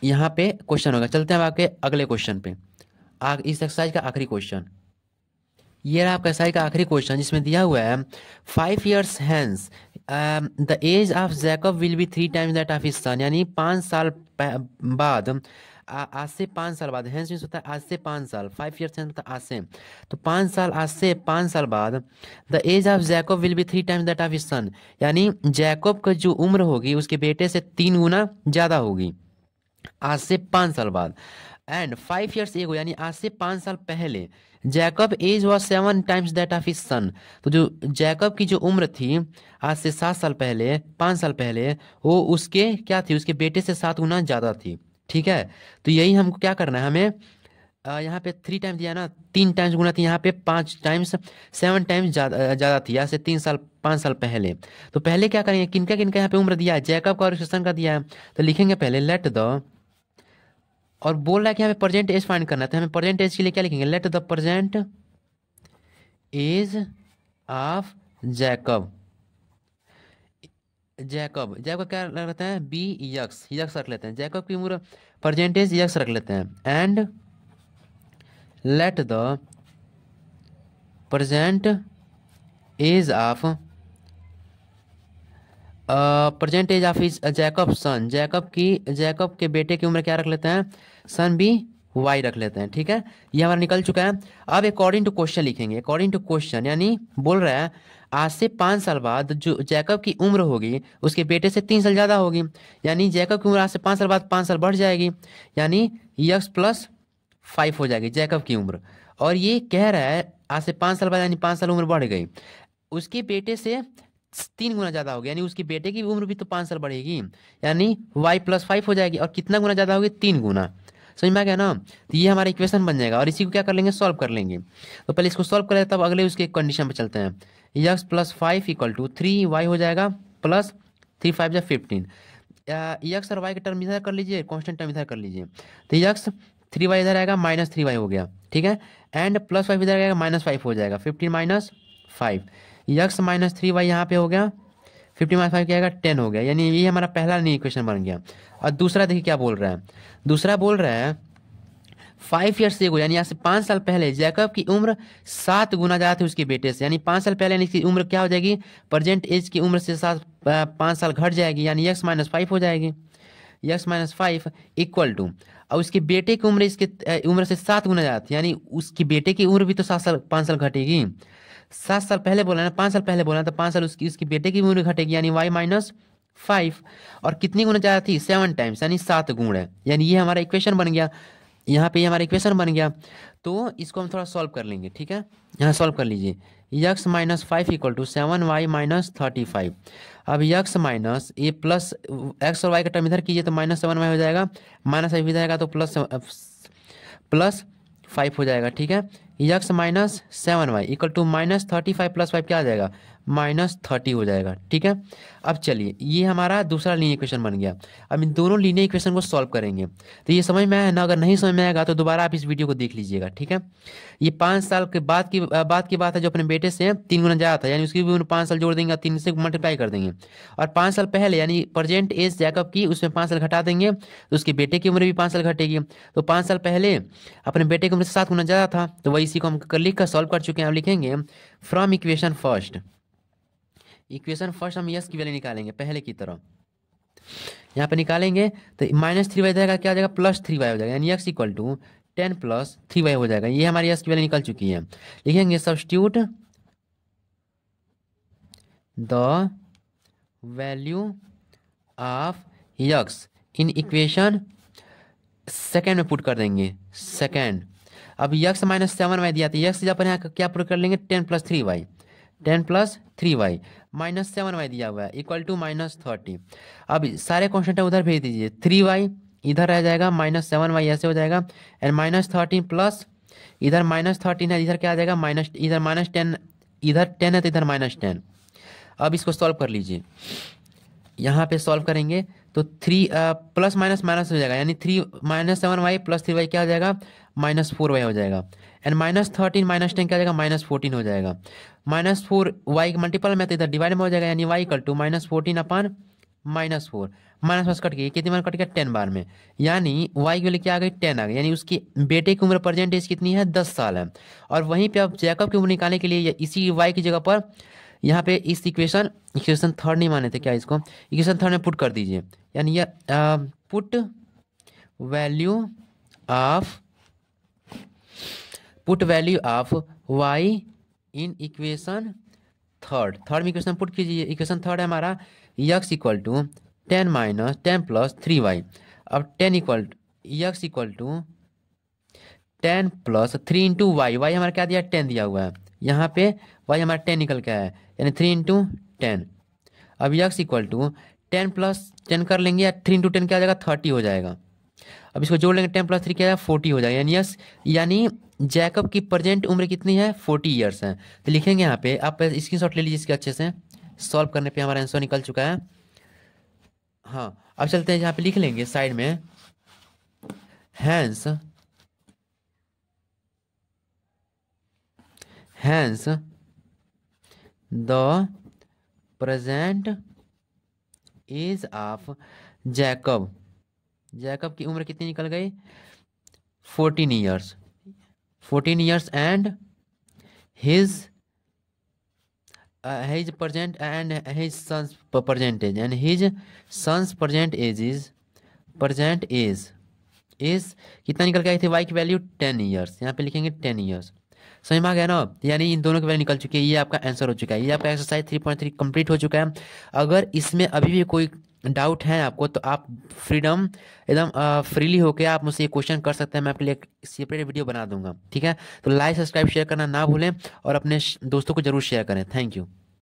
यहाँ पे क्वेश्चन होगा चलते हैं आपके अगले क्वेश्चन पे आग इस एक्सरसाइज का आखिरी क्वेश्चन ये रहा आपका एसआई का आखिरी क्वेश्चन जिसमें दिया हुआ है five years hence the age of Jacob will be three times that of his son यानी पाँच साल बाद आज से पाँच साल बाद हैंस मीन्स होता है आज से पाँच साल फाइव ईयर्स हैंस होता है आज से तो पाँच साल आज से पाँच साल बाद the age of Jacob will be three times that of his son यानी जैकब का जो उम्र होगी उसके बेटे से तीन गुना ज़्यादा होगी आज से पाँच साल बाद एंड फाइव ईयर्स एगो यानी आज से पाँच साल पहले Jacob age was seven times that of his son तो जो जैकब की जो उम्र थी आज से सात साल पहले पाँच साल पहले वो उसके क्या थी उसके बेटे से सात गुना ज़्यादा थी ठीक है तो यही हमको क्या करना है हमें यहाँ पे थ्री टाइम्स दिया ना तीन टाइम्स गुना थी यहाँ पे पाँच टाइम्स सेवन टाइम्स ज़्यादा थी आज से तीन साल पाँच साल पहले तो पहले क्या करेंगे किनका किनका यहाँ पे उम्र दिया है जैकब का और का दिया है तो लिखेंगे पहले लेट द और बोल रहा है कि हमें प्रेजेंट एज फाइंड करना है तो हमें प्रेजेंट एज के लिए क्या लिखेंगे let the present age of Jacob Jacob Jacob क्या रख लेते हैं बी यक्स यक्स रख लेते हैं जैकब की उम्र एज यक्स रख लेते हैं and let the present age of present age of his Jacob son Jacob की जैकब के बेटे की उम्र क्या रख लेते हैं सन बी वाई रख लेते हैं ठीक है ये हमारा निकल चुका है अब अकॉर्डिंग टू क्वेश्चन लिखेंगे अकॉर्डिंग टू क्वेश्चन यानी बोल रहा है आज से पाँच साल बाद जो जैकब की उम्र होगी उसके बेटे से तीन साल ज़्यादा होगी यानी जैकब की उम्र आज से पाँच साल बाद पाँच साल बढ़ जाएगी यानी यक्स प्लस फाइव हो जाएगी जैकब की उम्र और ये कह रहा है आज से पाँच साल बाद यानी पाँच साल उम्र बढ़ गई उसके बेटे से तीन गुना ज्यादा होगी यानी उसके बेटे की उम्र भी तो पाँच साल बढ़ेगी यानी वाई प्लस फाइव हो जाएगी और कितना गुना ज्यादा होगी तीन गुना समझ में आ गया ना तो ये हमारा इक्वेशन बन जाएगा और इसी को क्या कर लेंगे सॉल्व कर लेंगे तो पहले इसको सॉल्व करें तब अगले उसके कंडीशन पर चलते हैं x plus five equal to three y हो जाएगा प्लस थ्री फाइव या फिफ्टीन यक्स और वाई के टर्म इधर कर लीजिए कॉन्स्टेंट टर्म इधर कर लीजिए तो यक्स थ्री वाई इधर आएगा माइनस थ्री वाई हो गया ठीक है एंड प्लस फाइव इधर आएगा माइनस फाइव हो जाएगा fifteen minus five x minus three y यहाँ पे हो गया फिफ्टी माइनस फाइव क्या आएगा टेन हो गया यानी ये हमारा पहला नहीं इक्वेशन बन गया और दूसरा देखिए क्या बोल रहा है दूसरा बोल रहा है फाइव ईयर्स से यानी यहाँ से पाँच साल पहले जैकब की उम्र सात गुना ज़्यादा थी उसके बेटे से यानी पाँच साल पहले यानी इसकी उम्र क्या हो जाएगी प्रजेंट एज की उम्र से सात पाँच साल घट जाएगी यानी यक्स माइनस फाइव हो जाएगी x minus five equal to और उसके बेटे की उम्र इसके उम्र से सात गुना ज़्यादा थी यानी उसकी बेटे की उम्र भी तो सात साल पाँच साल घटेगी सात साल पहले बोला ना पाँच साल पहले बोला तो पाँच साल उसकी उसकी बेटे की भी उम्र घटेगी यानी वाई माइनस फाइव और कितनी गुना ज़्यादा थी सेवन टाइम्स यानी सात गुण है यानी ये हमारा इक्वेशन बन गया यहाँ पे ये हमारा इक्वेशन बन गया तो इसको हम थोड़ा सॉल्व कर लेंगे ठीक है यहाँ सॉल्व कर लीजिए x minus five equal to seven y minus thirty five अब x minus a plus x और वाई का टर्म इधर कीजिए तो माइनस सेवन वाई हो जाएगा माइनस फाइव इधर आएगा तो प्लस प्लस फाइव हो जाएगा ठीक है x minus seven y equal to minus thirty five plus five क्या आ जाएगा माइनस थर्टी हो जाएगा ठीक है अब चलिए ये हमारा दूसरा लीनियर इक्वेशन बन गया अब इन दोनों लीनियर इक्वेशन को सॉल्व करेंगे तो ये समझ में आया ना अगर नहीं समझ में आएगा तो दोबारा आप इस वीडियो को देख लीजिएगा ठीक है ये पाँच साल के बाद की बात की बात है जो अपने बेटे से तीन गुना ज़्यादा था यानी उसकी भी पाँच साल जोड़ देंगे तीन से मल्टीप्लाई कर देंगे और पाँच साल पहले यानी प्रजेंट एज जैकअप की उसमें पाँच साल घटा देंगे तो उसके बेटे की उम्र भी पाँच साल घटेगी तो पाँच साल पहले अपने बेटे की उम्र से सात गुना ज़्यादा था तो वही इसी को हम लिख कर सॉल्व कर चुके हैं हम लिखेंगे from equation first equation first हम यस की वैल्यू निकालेंगे पहले की तरह यहाँ पे निकालेंगे तो माइनस थ्री वाई जाएगा क्या हो जाएगा प्लस थ्री वाई हो जाएगा यानी x equal to ten plus three y हो जाएगा ये हमारी यस की वैल्यू निकल चुकी है लिखेंगे substitute the value of x in equation second में पुट कर देंगे सेकेंड अब यक्स माइनस सेवन वाई दिया था यक्स जब यहाँ क्या पुट कर लेंगे ten plus three y ten plus three y minus seven y दिया हुआ है इक्वल टू माइनस थर्टी अब सारे कॉन्स्टेंट उधर भेज दीजिए थ्री वाई इधर रह जाएगा माइनस सेवन वाई ऐसे हो जाएगा एंड माइनस थर्टीन प्लस इधर माइनस थर्टीन है इधर क्या आ जाएगा माइनस इधर माइनस टेन इधर टेन है तो इधर माइनस टेन अब इसको सॉल्व कर लीजिए यहाँ पे सॉल्व करेंगे तो थ्री प्लस माइनस माइनस हो जाएगा यानी three minus seven y plus three y क्या हो जाएगा माइनस फोर वाई हो जाएगा and minus thirteen minus ten क्या हो जाएगा माइनस फोर्टीन हो जाएगा माइनस फोर वाई मल्टीपल में तो इधर डिवाइड में हो जाएगा यानी y equal to minus fourteen upon minus four minus पास कट गई कितनी बार कट गया टेन बार में यानी वाई के लिए क्या आ गई टेन आ गई यानी उसकी बेटे की उम्र प्रेजेंट एज कितनी है दस साल है और वहीं पर आप जैकब की उम्र निकालने के लिए इसी वाई की जगह पर यहाँ पे इस इक्वेशन इक्वेशन थर्ड नहीं माने थे क्या इसको इक्वेशन थर्ड में पुट कर दीजिए यानी यह put value of put value of y in equation third third में इक्वेशन पुट कीजिए इक्वेशन थर्ड है हमारा x equal to ten minus ten plus three y अब ten equal x equal to ten plus three into y y हमारा क्या दिया ten दिया हुआ है यहाँ पे वाई हमारा टेन निकल के है यानी थ्री इंटू टेन अब x equal to ten plus ten कर लेंगे या थ्री इंटू टेन क्या हो जाएगा थर्टी हो जाएगा अब इसको जोड़ लेंगे टेन प्लस थ्री क्या है फोर्टी हो जाएगा यानी यस यानी जैकब की प्रजेंट उम्र कितनी है फोर्टी ईयर्स है तो लिखेंगे यहाँ पे आप स्क्रीन शॉट ले लीजिए इसके अच्छे से सॉल्व करने पे हमारा आंसर निकल चुका है हाँ अब चलते हैं यहाँ पे लिख लेंगे साइड में hence hence the present age of Jacob Jacob की उम्र कितनी निकल गई fourteen years fourteen years and his his present and his sons present age and his sons present age is present age is कितना निकल के आई थी वाई की वैल्यू टेन ईयर्स यहाँ पे लिखेंगे टेन ईयर्स समझ में आ गया ना यानी इन दोनों की वैल्यू निकल चुकी है ये आपका आंसर हो चुका है ये आपका exercise three point three complete हो चुका है अगर इसमें अभी भी कोई डाउट है आपको तो आप फ्रीडम एकदम फ्रीली होकर आप मुझसे ये क्वेश्चन कर सकते हैं मैं आपके लिए एक सेपरेट वीडियो बना दूंगा ठीक है तो लाइक सब्सक्राइब शेयर करना ना भूलें और अपने दोस्तों को जरूर शेयर करें थैंक यू